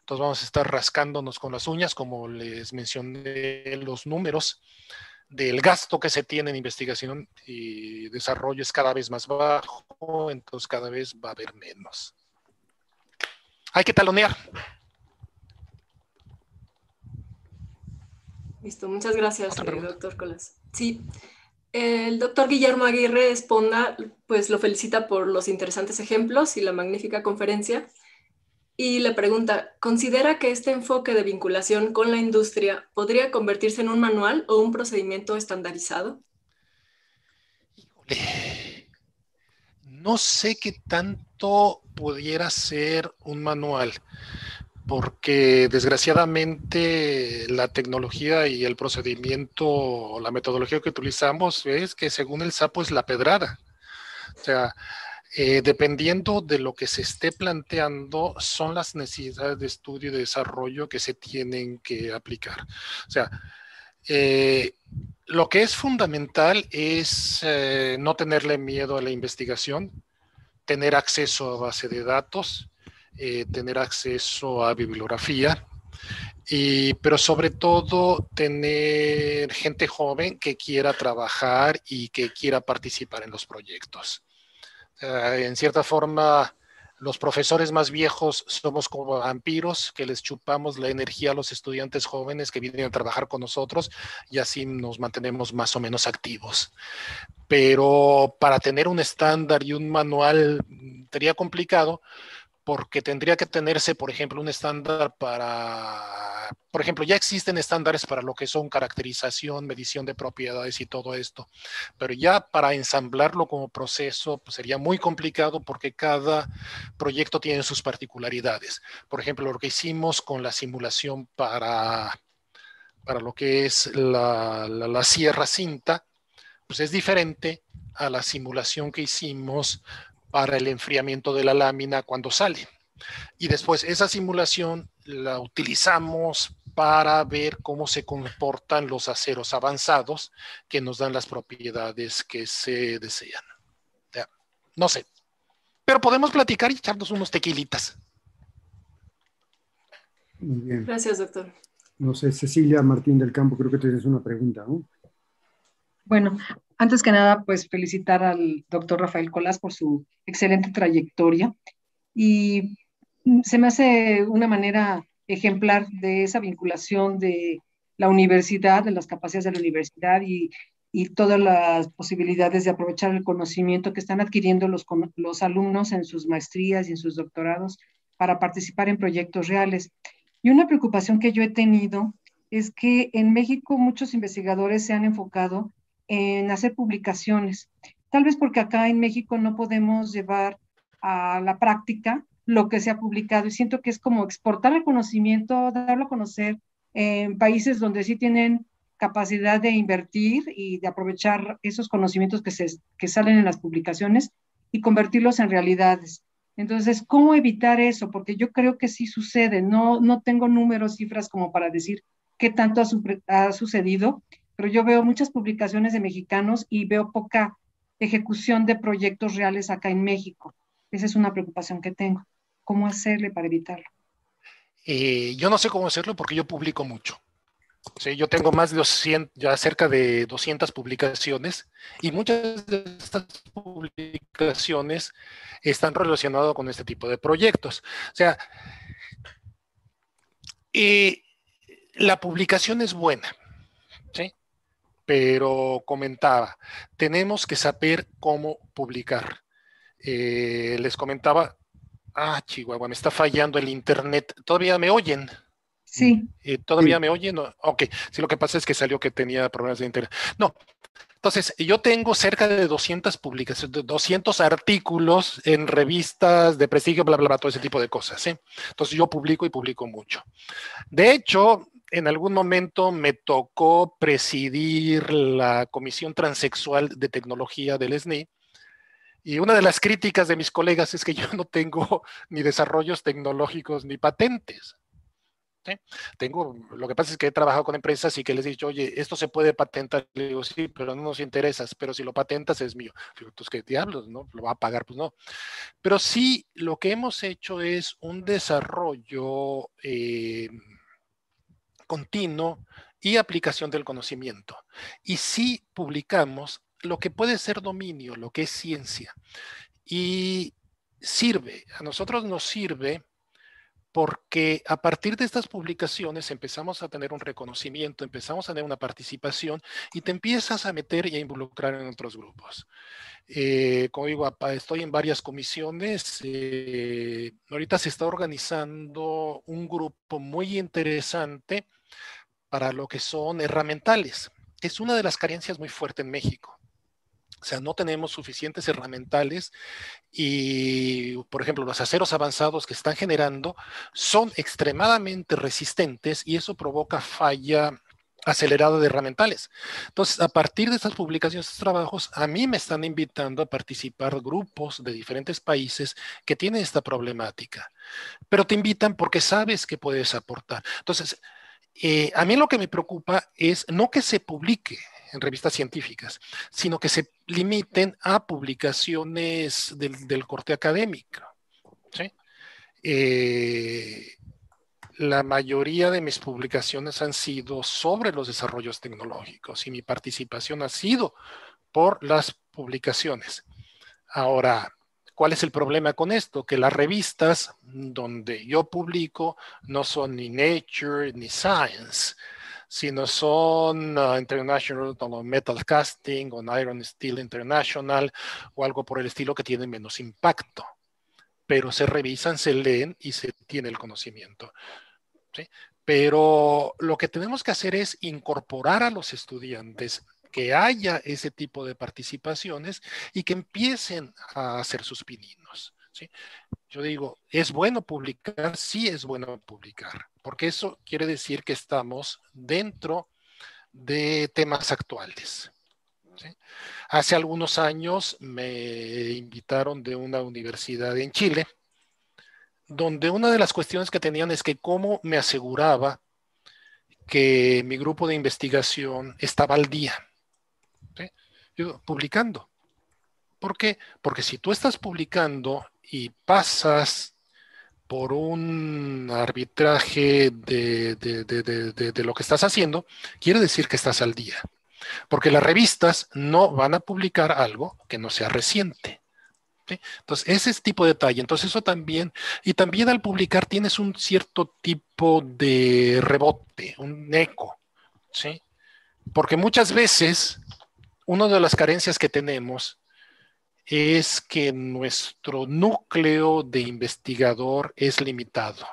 Entonces vamos a estar rascándonos con las uñas, como les mencioné los números del gasto que se tiene en investigación y desarrollo es cada vez más bajo, entonces cada vez va a haber menos. Hay que talonear. Listo, muchas gracias, eh, doctor Colas. Sí, el doctor Guillermo Aguirre responda, pues, lo felicita por los interesantes ejemplos y la magnífica conferencia y le pregunta, ¿considera que este enfoque de vinculación con la industria podría convertirse en un manual o un procedimiento estandarizado? no sé qué tanto pudiera ser un manual porque desgraciadamente la tecnología y el procedimiento o la metodología que utilizamos es que según el sapo es la pedrada. O sea, eh, dependiendo de lo que se esté planteando, son las necesidades de estudio y de desarrollo que se tienen que aplicar. O sea, eh, lo que es fundamental es eh, no tenerle miedo a la investigación, tener acceso a base de datos, eh, tener acceso a bibliografía, y, pero sobre todo tener gente joven que quiera trabajar y que quiera participar en los proyectos. Eh, en cierta forma, los profesores más viejos somos como vampiros que les chupamos la energía a los estudiantes jóvenes que vienen a trabajar con nosotros y así nos mantenemos más o menos activos. Pero para tener un estándar y un manual sería complicado, porque tendría que tenerse, por ejemplo, un estándar para, por ejemplo, ya existen estándares para lo que son caracterización, medición de propiedades y todo esto, pero ya para ensamblarlo como proceso pues, sería muy complicado porque cada proyecto tiene sus particularidades. Por ejemplo, lo que hicimos con la simulación para, para lo que es la, la, la Sierra Cinta, pues es diferente a la simulación que hicimos para el enfriamiento de la lámina cuando sale. Y después esa simulación la utilizamos para ver cómo se comportan los aceros avanzados que nos dan las propiedades que se desean. no sé. Pero podemos platicar y echarnos unos tequilitas. Muy bien. Gracias, doctor. No sé, Cecilia Martín del Campo, creo que tienes una pregunta, ¿no? Bueno, antes que nada, pues felicitar al doctor Rafael Colás por su excelente trayectoria y se me hace una manera ejemplar de esa vinculación de la universidad, de las capacidades de la universidad y, y todas las posibilidades de aprovechar el conocimiento que están adquiriendo los, los alumnos en sus maestrías y en sus doctorados para participar en proyectos reales. Y una preocupación que yo he tenido es que en México muchos investigadores se han enfocado en hacer publicaciones. Tal vez porque acá en México no podemos llevar a la práctica lo que se ha publicado y siento que es como exportar el conocimiento, darlo a conocer en países donde sí tienen capacidad de invertir y de aprovechar esos conocimientos que, se, salen en las publicaciones y convertirlos en realidades. Entonces, ¿cómo evitar eso? Porque yo creo que sí sucede, no, no tengo números, cifras como para decir qué tanto ha, ha sucedido, pero yo veo muchas publicaciones de mexicanos y veo poca ejecución de proyectos reales acá en México. Esa es una preocupación que tengo. ¿Cómo hacerle para evitarlo? Eh, yo no sé cómo hacerlo porque yo publico mucho. yo tengo más de 200, ya cerca de 200 publicaciones y muchas de estas publicaciones están relacionadas con este tipo de proyectos. O sea, eh, la publicación es buena pero comentaba, tenemos que saber cómo publicar. Eh, les comentaba, ah, Chihuahua, me está fallando el Internet, todavía me oyen. Sí. Eh, ¿Todavía me oyen? Ok, sí, lo que pasa es que salió que tenía problemas de Internet. No, entonces, yo tengo cerca de 200 publicaciones, 200 artículos en revistas de prestigio, bla, bla, bla, todo ese tipo de cosas. ¿eh? Entonces, yo publico y publico mucho. De hecho, en algún momento me tocó presidir la Comisión Transexual de Tecnología del SNI. Y una de las críticas de mis colegas es que yo no tengo ni desarrollos tecnológicos ni patentes. Tengo, lo que pasa es que he trabajado con empresas y que les he dicho, oye, esto se puede patentar. Le digo, sí, pero no nos interesas, pero si lo patentas es mío. Digo, qué diablos, ¿no? ¿Lo va a pagar? Pues no. Pero sí, lo que hemos hecho es un desarrollo eh, continuo y aplicación del conocimiento. Y si publicamos lo que puede ser dominio, lo que es ciencia. Y sirve, a nosotros nos sirve porque a partir de estas publicaciones empezamos a tener un reconocimiento, empezamos a tener una participación y te empiezas a meter y a involucrar en otros grupos. Eh, como digo, estoy en varias comisiones. Eh, ahorita se está organizando un grupo muy interesante para lo que son herramientales, es una de las carencias muy fuerte en México. O sea, no tenemos suficientes herramientales y, por ejemplo, los aceros avanzados que están generando son extremadamente resistentes y eso provoca falla acelerada de herramientales. Entonces, a partir de estas publicaciones, estos trabajos, a mí me están invitando a participar grupos de diferentes países que tienen esta problemática, pero te invitan porque sabes que puedes aportar. Entonces, eh, a mí lo que me preocupa es no que se publique en revistas científicas, sino que se limiten a publicaciones del, corte académico. Eh, la mayoría de mis publicaciones han sido sobre los desarrollos tecnológicos y mi participación ha sido por las publicaciones. Ahora, ¿Cuál es el problema con esto? Que las revistas donde yo publico no son ni Nature ni Science, sino son ah, International Metal Casting o Iron Steel International o algo por el estilo que tiene menos impacto, pero se revisan, se leen y se tiene el conocimiento. Pero lo que tenemos que hacer es incorporar a los estudiantes que haya ese tipo de participaciones y que empiecen a hacer sus pininos. Yo digo, ¿es bueno publicar? Sí es bueno publicar, porque eso quiere decir que estamos dentro de temas actuales. Hace algunos años me invitaron de una universidad en Chile, donde una de las cuestiones que tenían es que cómo me aseguraba que mi grupo de investigación estaba al día yo, publicando. ¿Por qué? Porque si tú estás publicando y pasas por un arbitraje de, lo que estás haciendo, quiere decir que estás al día. Porque las revistas no van a publicar algo que no sea reciente. Entonces, ese tipo de detalle. Entonces, eso también, y también al publicar tienes un cierto tipo de rebote, un eco. ¿sí? Porque muchas veces una de las carencias que tenemos es que nuestro núcleo de investigador es limitado.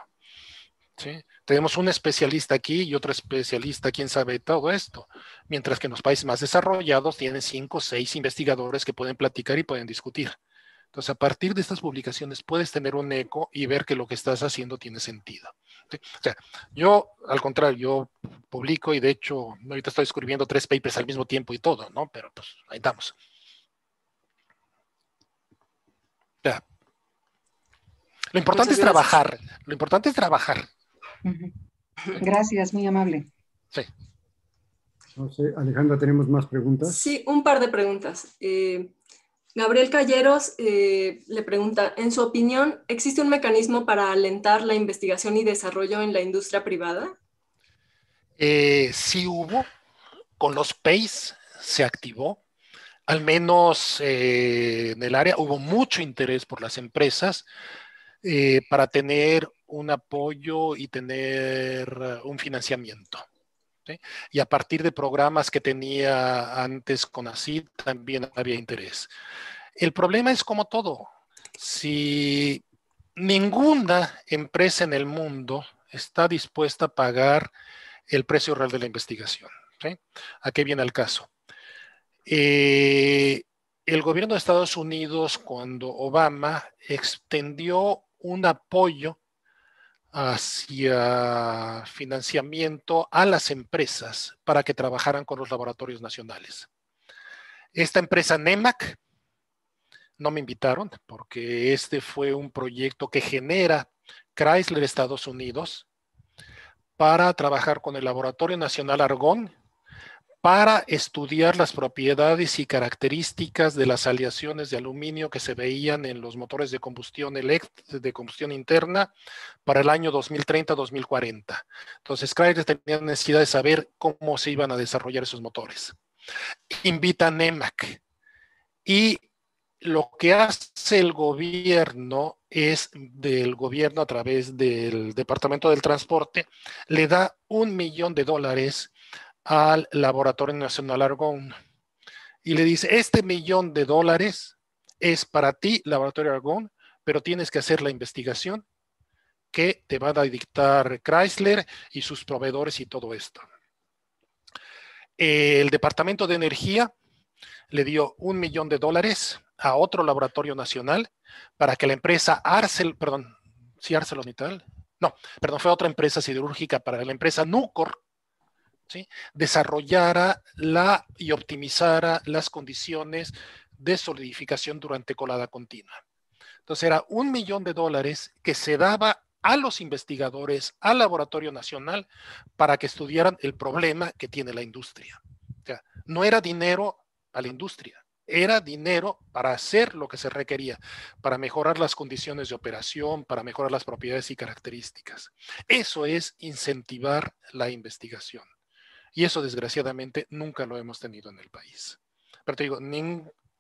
Tenemos un especialista aquí y otro especialista, quién sabe todo esto. Mientras que en los países más desarrollados tienen cinco o seis investigadores que pueden platicar y pueden discutir. Entonces, a partir de estas publicaciones puedes tener un eco y ver que lo que estás haciendo tiene sentido. O sea, yo, al contrario, yo publico y de hecho, ahorita estoy escribiendo tres papers al mismo tiempo y todo, ¿no? Pero pues ahí estamos. lo importante es trabajar, lo importante es trabajar. Gracias, muy amable. Sí. No sé, Alejandra, ¿tenemos más preguntas? Sí, un par de preguntas. Eh, Gabriel Calleros eh, le pregunta, en su opinión, ¿existe un mecanismo para alentar la investigación y desarrollo en la industria privada? Eh, sí hubo, con los PACE se activó, al menos eh, en el área hubo mucho interés por las empresas eh, para tener un apoyo y tener un financiamiento. Y a partir de programas que tenía antes con ACID también había interés. El problema es como todo. Si ninguna empresa en el mundo está dispuesta a pagar el precio real de la investigación. ¿A qué viene el caso? Eh, el gobierno de Estados Unidos, cuando Obama extendió un apoyo hacia financiamiento a las empresas para que trabajaran con los laboratorios nacionales. Esta empresa NEMAC, no me invitaron porque este fue un proyecto que genera Chrysler Estados Unidos para trabajar con el Laboratorio Nacional Argón para estudiar las propiedades y características de las aleaciones de aluminio que se veían en los motores de combustión, de combustión interna para el año 2030-2040. Entonces, Chrysler tenía necesidad de saber cómo se iban a desarrollar esos motores. Invita a NEMAC y lo que hace el gobierno es del gobierno a través del Departamento del Transporte, le da un millón de dólares al Laboratorio Nacional Argón y le dice, este millón de dólares es para ti, Laboratorio Argón, pero tienes que hacer la investigación que te va a dictar Chrysler y sus proveedores y todo esto. El Departamento de Energía le dio un millón de dólares a otro laboratorio nacional para que la empresa Arcel, perdón, sí, ArcelorMittal, no, perdón, fue otra empresa siderúrgica para la empresa Nucor, desarrollara la, y optimizara las condiciones de solidificación durante colada continua. Entonces era un millón de dólares que se daba a los investigadores, al Laboratorio Nacional, para que estudiaran el problema que tiene la industria. no era dinero a la industria, era dinero para hacer lo que se requería, para mejorar las condiciones de operación, para mejorar las propiedades y características. Eso es incentivar la investigación. Y eso desgraciadamente nunca lo hemos tenido en el país. Pero te digo,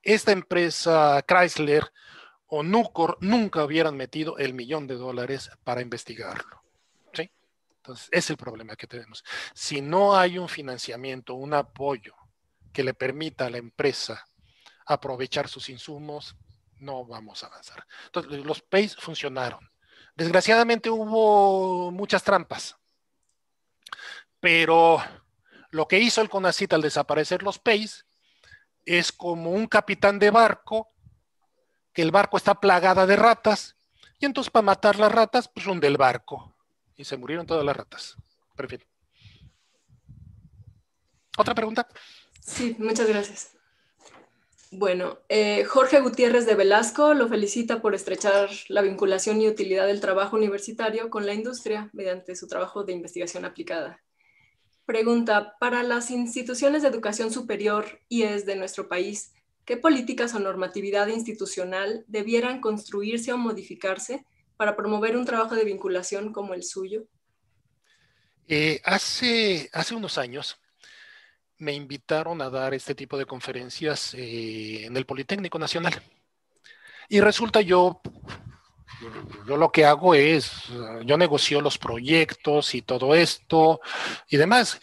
esta empresa Chrysler o Nucor nunca hubieran metido el millón de dólares para investigarlo. ¿sí? Entonces, es el problema que tenemos. Si no hay un financiamiento, un apoyo que le permita a la empresa aprovechar sus insumos, no vamos a avanzar. Entonces, los PAYs funcionaron. Desgraciadamente hubo muchas trampas, pero lo que hizo el CONACIT al desaparecer los PEIs es como un capitán de barco, que el barco está plagada de ratas, y entonces para matar las ratas, pues hunde el barco. Y se murieron todas las ratas. Perfecto. ¿Otra pregunta? Sí, muchas gracias. Bueno, eh, Jorge Gutiérrez de Velasco lo felicita por estrechar la vinculación y utilidad del trabajo universitario con la industria mediante su trabajo de investigación aplicada. Pregunta, para las instituciones de educación superior y es de nuestro país, ¿qué políticas o normatividad institucional debieran construirse o modificarse para promover un trabajo de vinculación como el suyo? Eh, hace, hace unos años me invitaron a dar este tipo de conferencias eh, en el Politécnico Nacional. Y resulta yo yo lo que hago es, yo negocio los proyectos y todo esto y demás.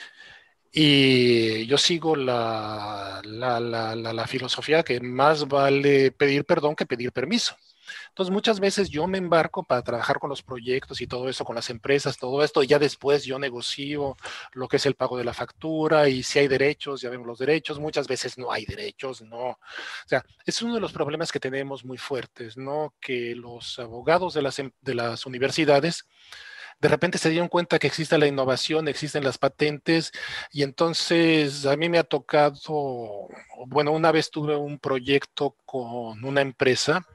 Y yo sigo la, la, la, filosofía que más vale pedir perdón que pedir permiso. Entonces, pues, muchas veces yo me embarco para trabajar con los proyectos y todo eso, con las empresas, todo esto, y ya después yo negocio lo que es el pago de la factura y si hay derechos, ya vemos los derechos, muchas veces no hay derechos, no. O sea, es uno de los problemas que tenemos muy fuertes, ¿no? Que los abogados de las, em, de las universidades de repente se dieron cuenta que existe la innovación, existen las patentes, y entonces a mí me ha tocado, bueno, una vez tuve un proyecto con una empresa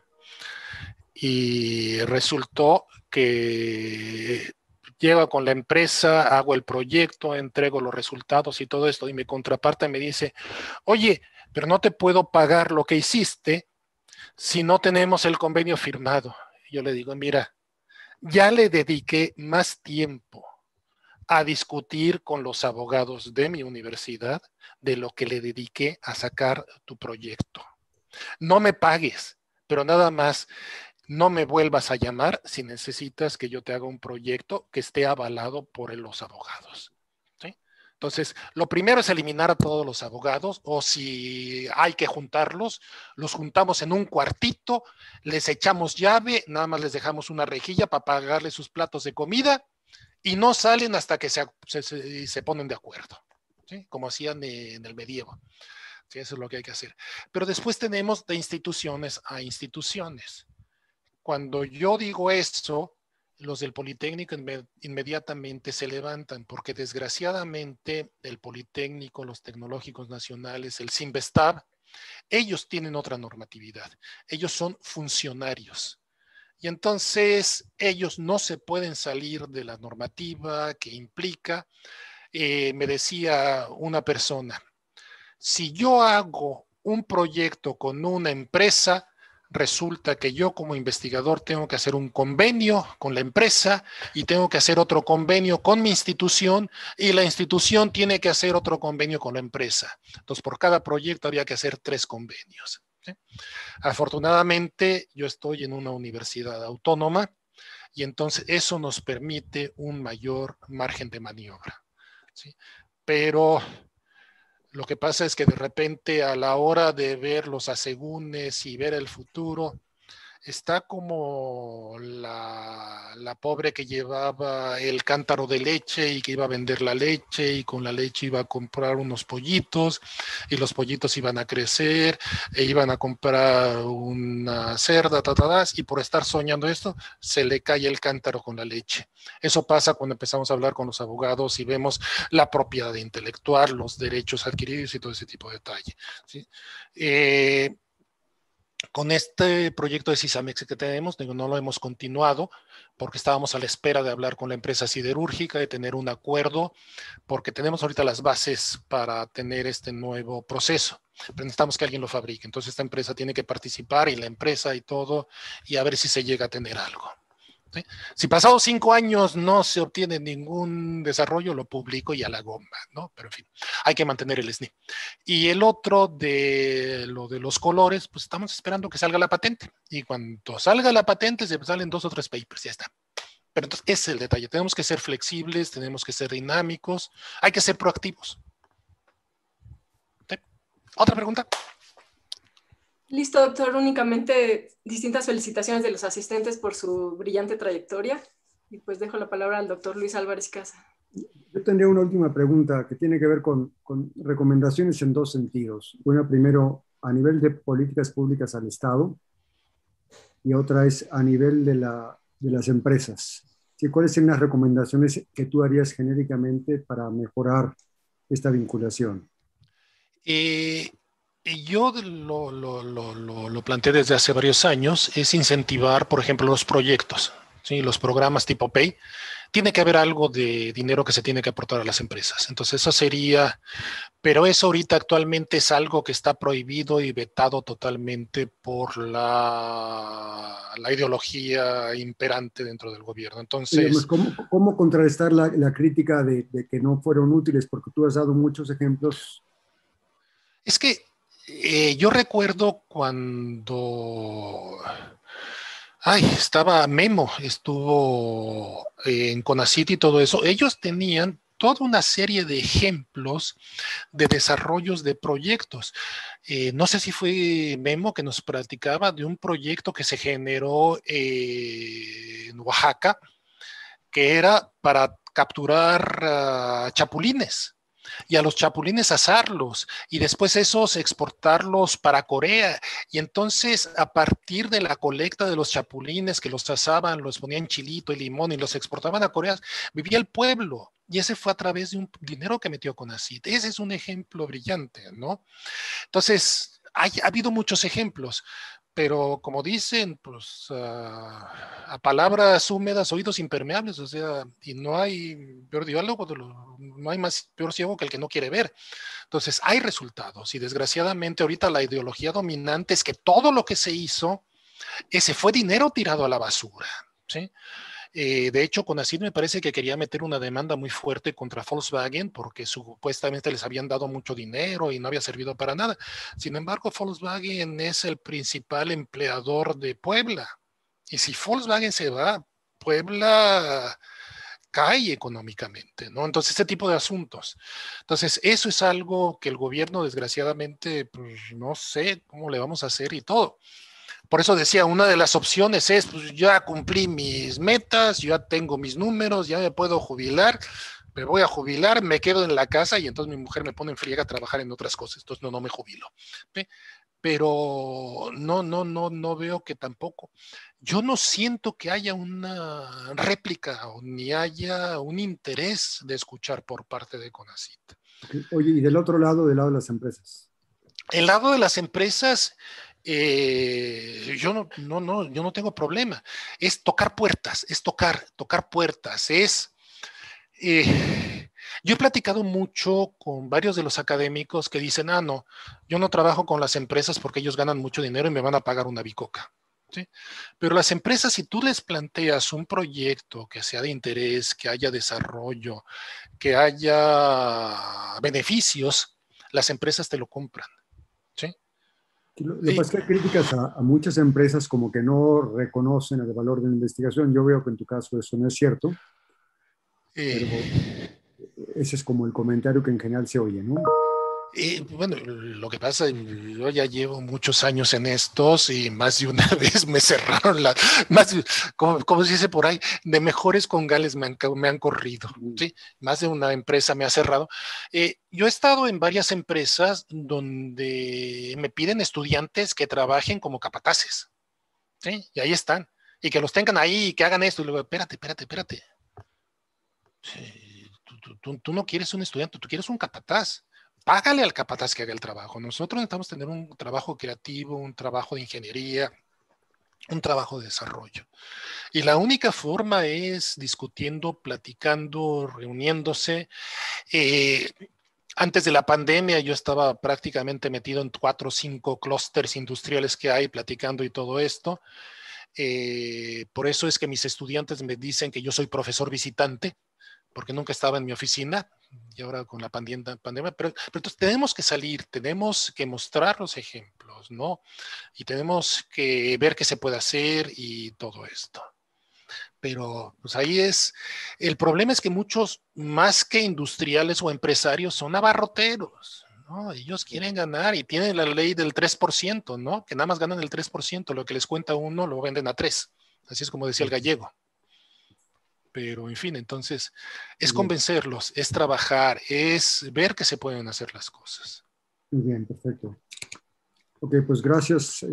y resultó que llego con la empresa, hago el proyecto, entrego los resultados y todo esto, y mi contraparte me dice, oye, pero no te puedo pagar lo que hiciste si no tenemos el convenio firmado. Yo le digo, mira, ya le dediqué más tiempo a discutir con los abogados de mi universidad de lo que le dediqué a sacar tu proyecto. No me pagues, pero nada más no me vuelvas a llamar si necesitas que yo te haga un proyecto que esté avalado por los abogados. Entonces, lo primero es eliminar a todos los abogados o si hay que juntarlos, los juntamos en un cuartito, les echamos llave, nada más les dejamos una rejilla para pagarles sus platos de comida y no salen hasta que se, ponen de acuerdo, como hacían en el medievo. eso es lo que hay que hacer. Pero después tenemos de instituciones a instituciones. Cuando yo digo eso, los del Politécnico inmediatamente se levantan, porque desgraciadamente el Politécnico, los tecnológicos nacionales, el Simvestab, ellos tienen otra normatividad. Ellos son funcionarios. Y entonces ellos no se pueden salir de la normativa que implica. Eh, me decía una persona, si yo hago un proyecto con una empresa, resulta que yo como investigador tengo que hacer un convenio con la empresa y tengo que hacer otro convenio con mi institución y la institución tiene que hacer otro convenio con la empresa. Entonces, por cada proyecto había que hacer tres convenios. Afortunadamente, yo estoy en una universidad autónoma y entonces eso nos permite un mayor margen de maniobra. Pero lo que pasa es que de repente a la hora de ver los asegúnes y ver el futuro, está como la, pobre que llevaba el cántaro de leche y que iba a vender la leche y con la leche iba a comprar unos pollitos y los pollitos iban a crecer e iban a comprar una cerda, tatadas, y por estar soñando esto se le cae el cántaro con la leche. Eso pasa cuando empezamos a hablar con los abogados y vemos la propiedad intelectual, los derechos adquiridos y todo ese tipo de detalle. ¿sí? Eh, con este proyecto de CISAMEX que tenemos, digo, no lo hemos continuado porque estábamos a la espera de hablar con la empresa siderúrgica, de tener un acuerdo, porque tenemos ahorita las bases para tener este nuevo proceso, pero necesitamos que alguien lo fabrique. Entonces esta empresa tiene que participar y la empresa y todo, y a ver si se llega a tener algo. ¿eh? Si pasados cinco años no se obtiene ningún desarrollo, lo publico y a la goma, ¿no? Pero en fin, hay que mantener el SNI. Y el otro de lo de los colores, pues estamos esperando que salga la patente. Y cuando salga la patente, se salen dos o tres papers, ya está. Pero entonces ese es el detalle. Tenemos que ser flexibles, tenemos que ser dinámicos, hay que ser proactivos. ¿Otra pregunta? Listo, doctor. Únicamente distintas felicitaciones de los asistentes por su brillante trayectoria. Y pues dejo la palabra al doctor Luis Álvarez Casa. Yo tendría una última pregunta que tiene que ver con, recomendaciones en dos sentidos. Una, primero, a nivel de políticas públicas al Estado y otra es a nivel de, las empresas. ¿Cuáles son las recomendaciones que tú harías genéricamente para mejorar esta vinculación? Eh, yo lo, lo, planteé desde hace varios años, es incentivar, por ejemplo, los proyectos, ¿sí? los programas tipo Pay. Tiene que haber algo de dinero que se tiene que aportar a las empresas. Entonces, eso sería, pero eso ahorita actualmente es algo que está prohibido y vetado totalmente por la, la ideología imperante dentro del gobierno. Entonces, pues, ¿cómo, ¿cómo, contrarrestar la, crítica de, de que no fueron útiles? Porque tú has dado muchos ejemplos. Es que eh, yo recuerdo cuando... Ay, estaba Memo, estuvo eh, en Conacity y todo eso. Ellos tenían toda una serie de ejemplos de desarrollos de proyectos. Eh, no sé si fue Memo que nos platicaba de un proyecto que se generó en Oaxaca, que era para capturar ah, chapulines y a los chapulines asarlos y después esos exportarlos para Corea. Y entonces a partir de la colecta de los chapulines que los asaban, los ponían chilito y limón y los exportaban a Corea, vivía el pueblo. Y ese fue a través de un dinero que metió con Ese es un ejemplo brillante, ¿no? Entonces, hay, ha habido muchos ejemplos pero como dicen, pues ah, a palabras húmedas, oídos impermeables, o sea, y no hay peor diálogo, no hay más peor ciego que el que no quiere ver. Entonces, hay resultados y desgraciadamente ahorita la ideología dominante es que todo lo que se hizo, ese eh, fue dinero tirado a la basura, ¿sí? Eh, de hecho, con así me parece que quería meter una demanda muy fuerte contra Volkswagen porque supuestamente les habían dado mucho dinero y no había servido para nada. Sin embargo, Volkswagen es el principal empleador de Puebla. Y si Volkswagen se va, Puebla cae económicamente, ¿no? Entonces, este tipo de asuntos. Entonces, eso es algo que el gobierno, desgraciadamente, pues, no sé cómo le vamos a hacer y todo. Por eso decía, una de las opciones es, pues ya cumplí mis metas, ya tengo mis números, ya me puedo jubilar, me voy a jubilar, me quedo en la casa y entonces mi mujer me pone en friega a trabajar en otras cosas, entonces no, no me jubilo. Pero no, no, no, no veo que tampoco. Yo no siento que haya una réplica o ni haya un interés de escuchar por parte de CONACIT. Oye, y del otro lado, del lado de las empresas. El lado de las empresas, eh, yo no, no, yo no tengo problema. Es tocar puertas, es tocar, tocar puertas, es... Eh, yo he platicado mucho con varios de los académicos que dicen, ah, no, yo no trabajo con las empresas porque ellos ganan mucho dinero y me van a pagar una bicoca. Pero las empresas, si tú les planteas un proyecto que sea de interés, que haya desarrollo, que haya beneficios, las empresas te lo compran. ¿sí? Lo que pasa críticas a, muchas empresas como que no reconocen el valor de la investigación. Yo veo que en tu caso eso no es cierto. Eh. ese es como el comentario que en general se oye, ¿no? Pues, bueno, lo que pasa, yo ya llevo muchos años en estos y más de una vez me cerraron la, más, como, se dice por ahí, de mejores congales me han, me han corrido, Más de una empresa me ha cerrado. Eh, yo he estado en varias empresas donde me piden estudiantes que trabajen como capataces, Y ahí están, y que los tengan ahí y que hagan esto, y luego, espérate, espérate, espérate. tú no quieres un estudiante, tú quieres un capataz págale al capataz que haga el trabajo. Nosotros necesitamos tener un trabajo creativo, un trabajo de ingeniería, un trabajo de desarrollo. Y la única forma es discutiendo, platicando, reuniéndose. Eh, antes de la pandemia yo estaba prácticamente metido en cuatro o cinco clústeres industriales que hay platicando y todo esto. Eh, por eso es que mis estudiantes me dicen que yo soy profesor visitante, porque nunca estaba en mi oficina y ahora con la pandemia, pandemia pero, entonces tenemos que salir, tenemos que mostrar los ejemplos, ¿no? Y tenemos que ver qué se puede hacer y todo esto. Pero pues ahí es, el problema es que muchos, más que industriales o empresarios, son abarroteros, ¿no? Ellos quieren ganar y tienen la ley del 3%, ¿no? Que nada más ganan el 3%, lo que les cuenta uno lo venden a tres. Así es como decía el gallego pero en fin, entonces es convencerlos, es trabajar, es ver que se pueden hacer las cosas. Muy bien, perfecto. Ok, pues gracias, eh,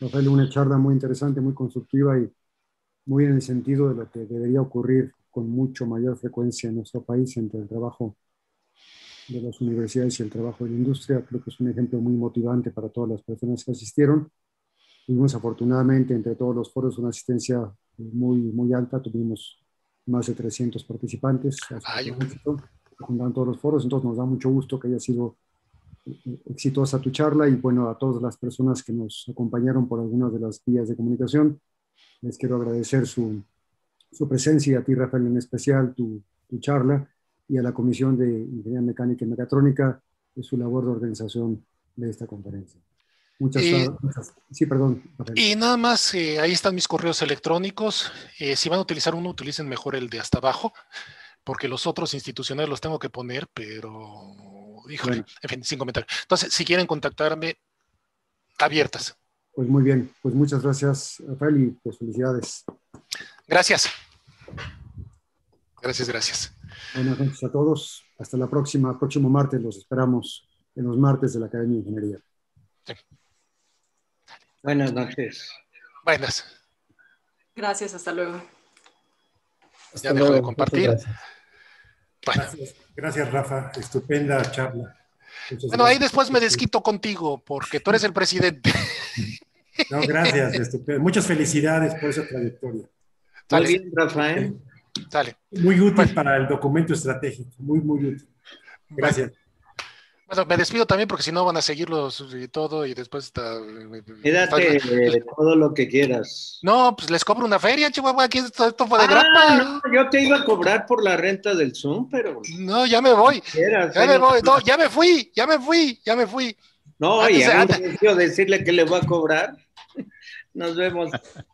Rafael, una charla muy interesante, muy constructiva y muy en el sentido de lo que debería ocurrir con mucho mayor frecuencia en nuestro país entre el trabajo de las universidades y el trabajo de la industria. Creo que es un ejemplo muy motivante para todas las personas que asistieron. Tuvimos afortunadamente entre todos los foros una asistencia muy, muy alta, tuvimos más de 300 participantes, Ay, todos los foros, entonces nos da mucho gusto que haya sido eh, exitosa tu charla y bueno, a todas las personas que nos acompañaron por algunas de las vías de comunicación, les quiero agradecer su, su presencia y a ti, Rafael, en especial tu, tu charla y a la Comisión de Ingeniería Mecánica y Mecatrónica de su labor de organización de esta conferencia. Muchas, eh, gracias. Sí, perdón. Y nada más, eh, ahí están mis correos electrónicos. Eh, si van a utilizar uno, utilicen mejor el de hasta abajo, porque los otros institucionales los tengo que poner, pero, híjole, en fin, sin comentar. Entonces, si quieren contactarme, abiertas. Pues muy bien, pues muchas gracias, Rafael, y pues felicidades. Gracias. Gracias, gracias. Buenas noches a todos. Hasta la próxima, próximo martes los esperamos en los martes de la Academia de Ingeniería. Buenas noches. Buenas. Gracias, hasta luego. ya dejo de compartir. Gracias. Gracias. Rafa. Estupenda charla. bueno, ahí después me desquito contigo porque tú eres el presidente. No, gracias. Estupendo. Muchas felicidades por esa trayectoria. Muy bien, Rafael. Sale. Muy útil pues- para el documento estratégico. Muy, muy útil. Gracias me despido también porque si no van a seguirlo y todo y después está... Eh, eh, Quédate todo lo que quieras. No, pues les cobro una feria, Chihuahua, aquí esto, fue de ah, grapa. yo te iba a cobrar por la renta del Zoom, pero... No, ya me voy. ya me voy, ya me fui, ya me fui, ya me fui. No, antes, y decirle que le voy a cobrar. Nos vemos.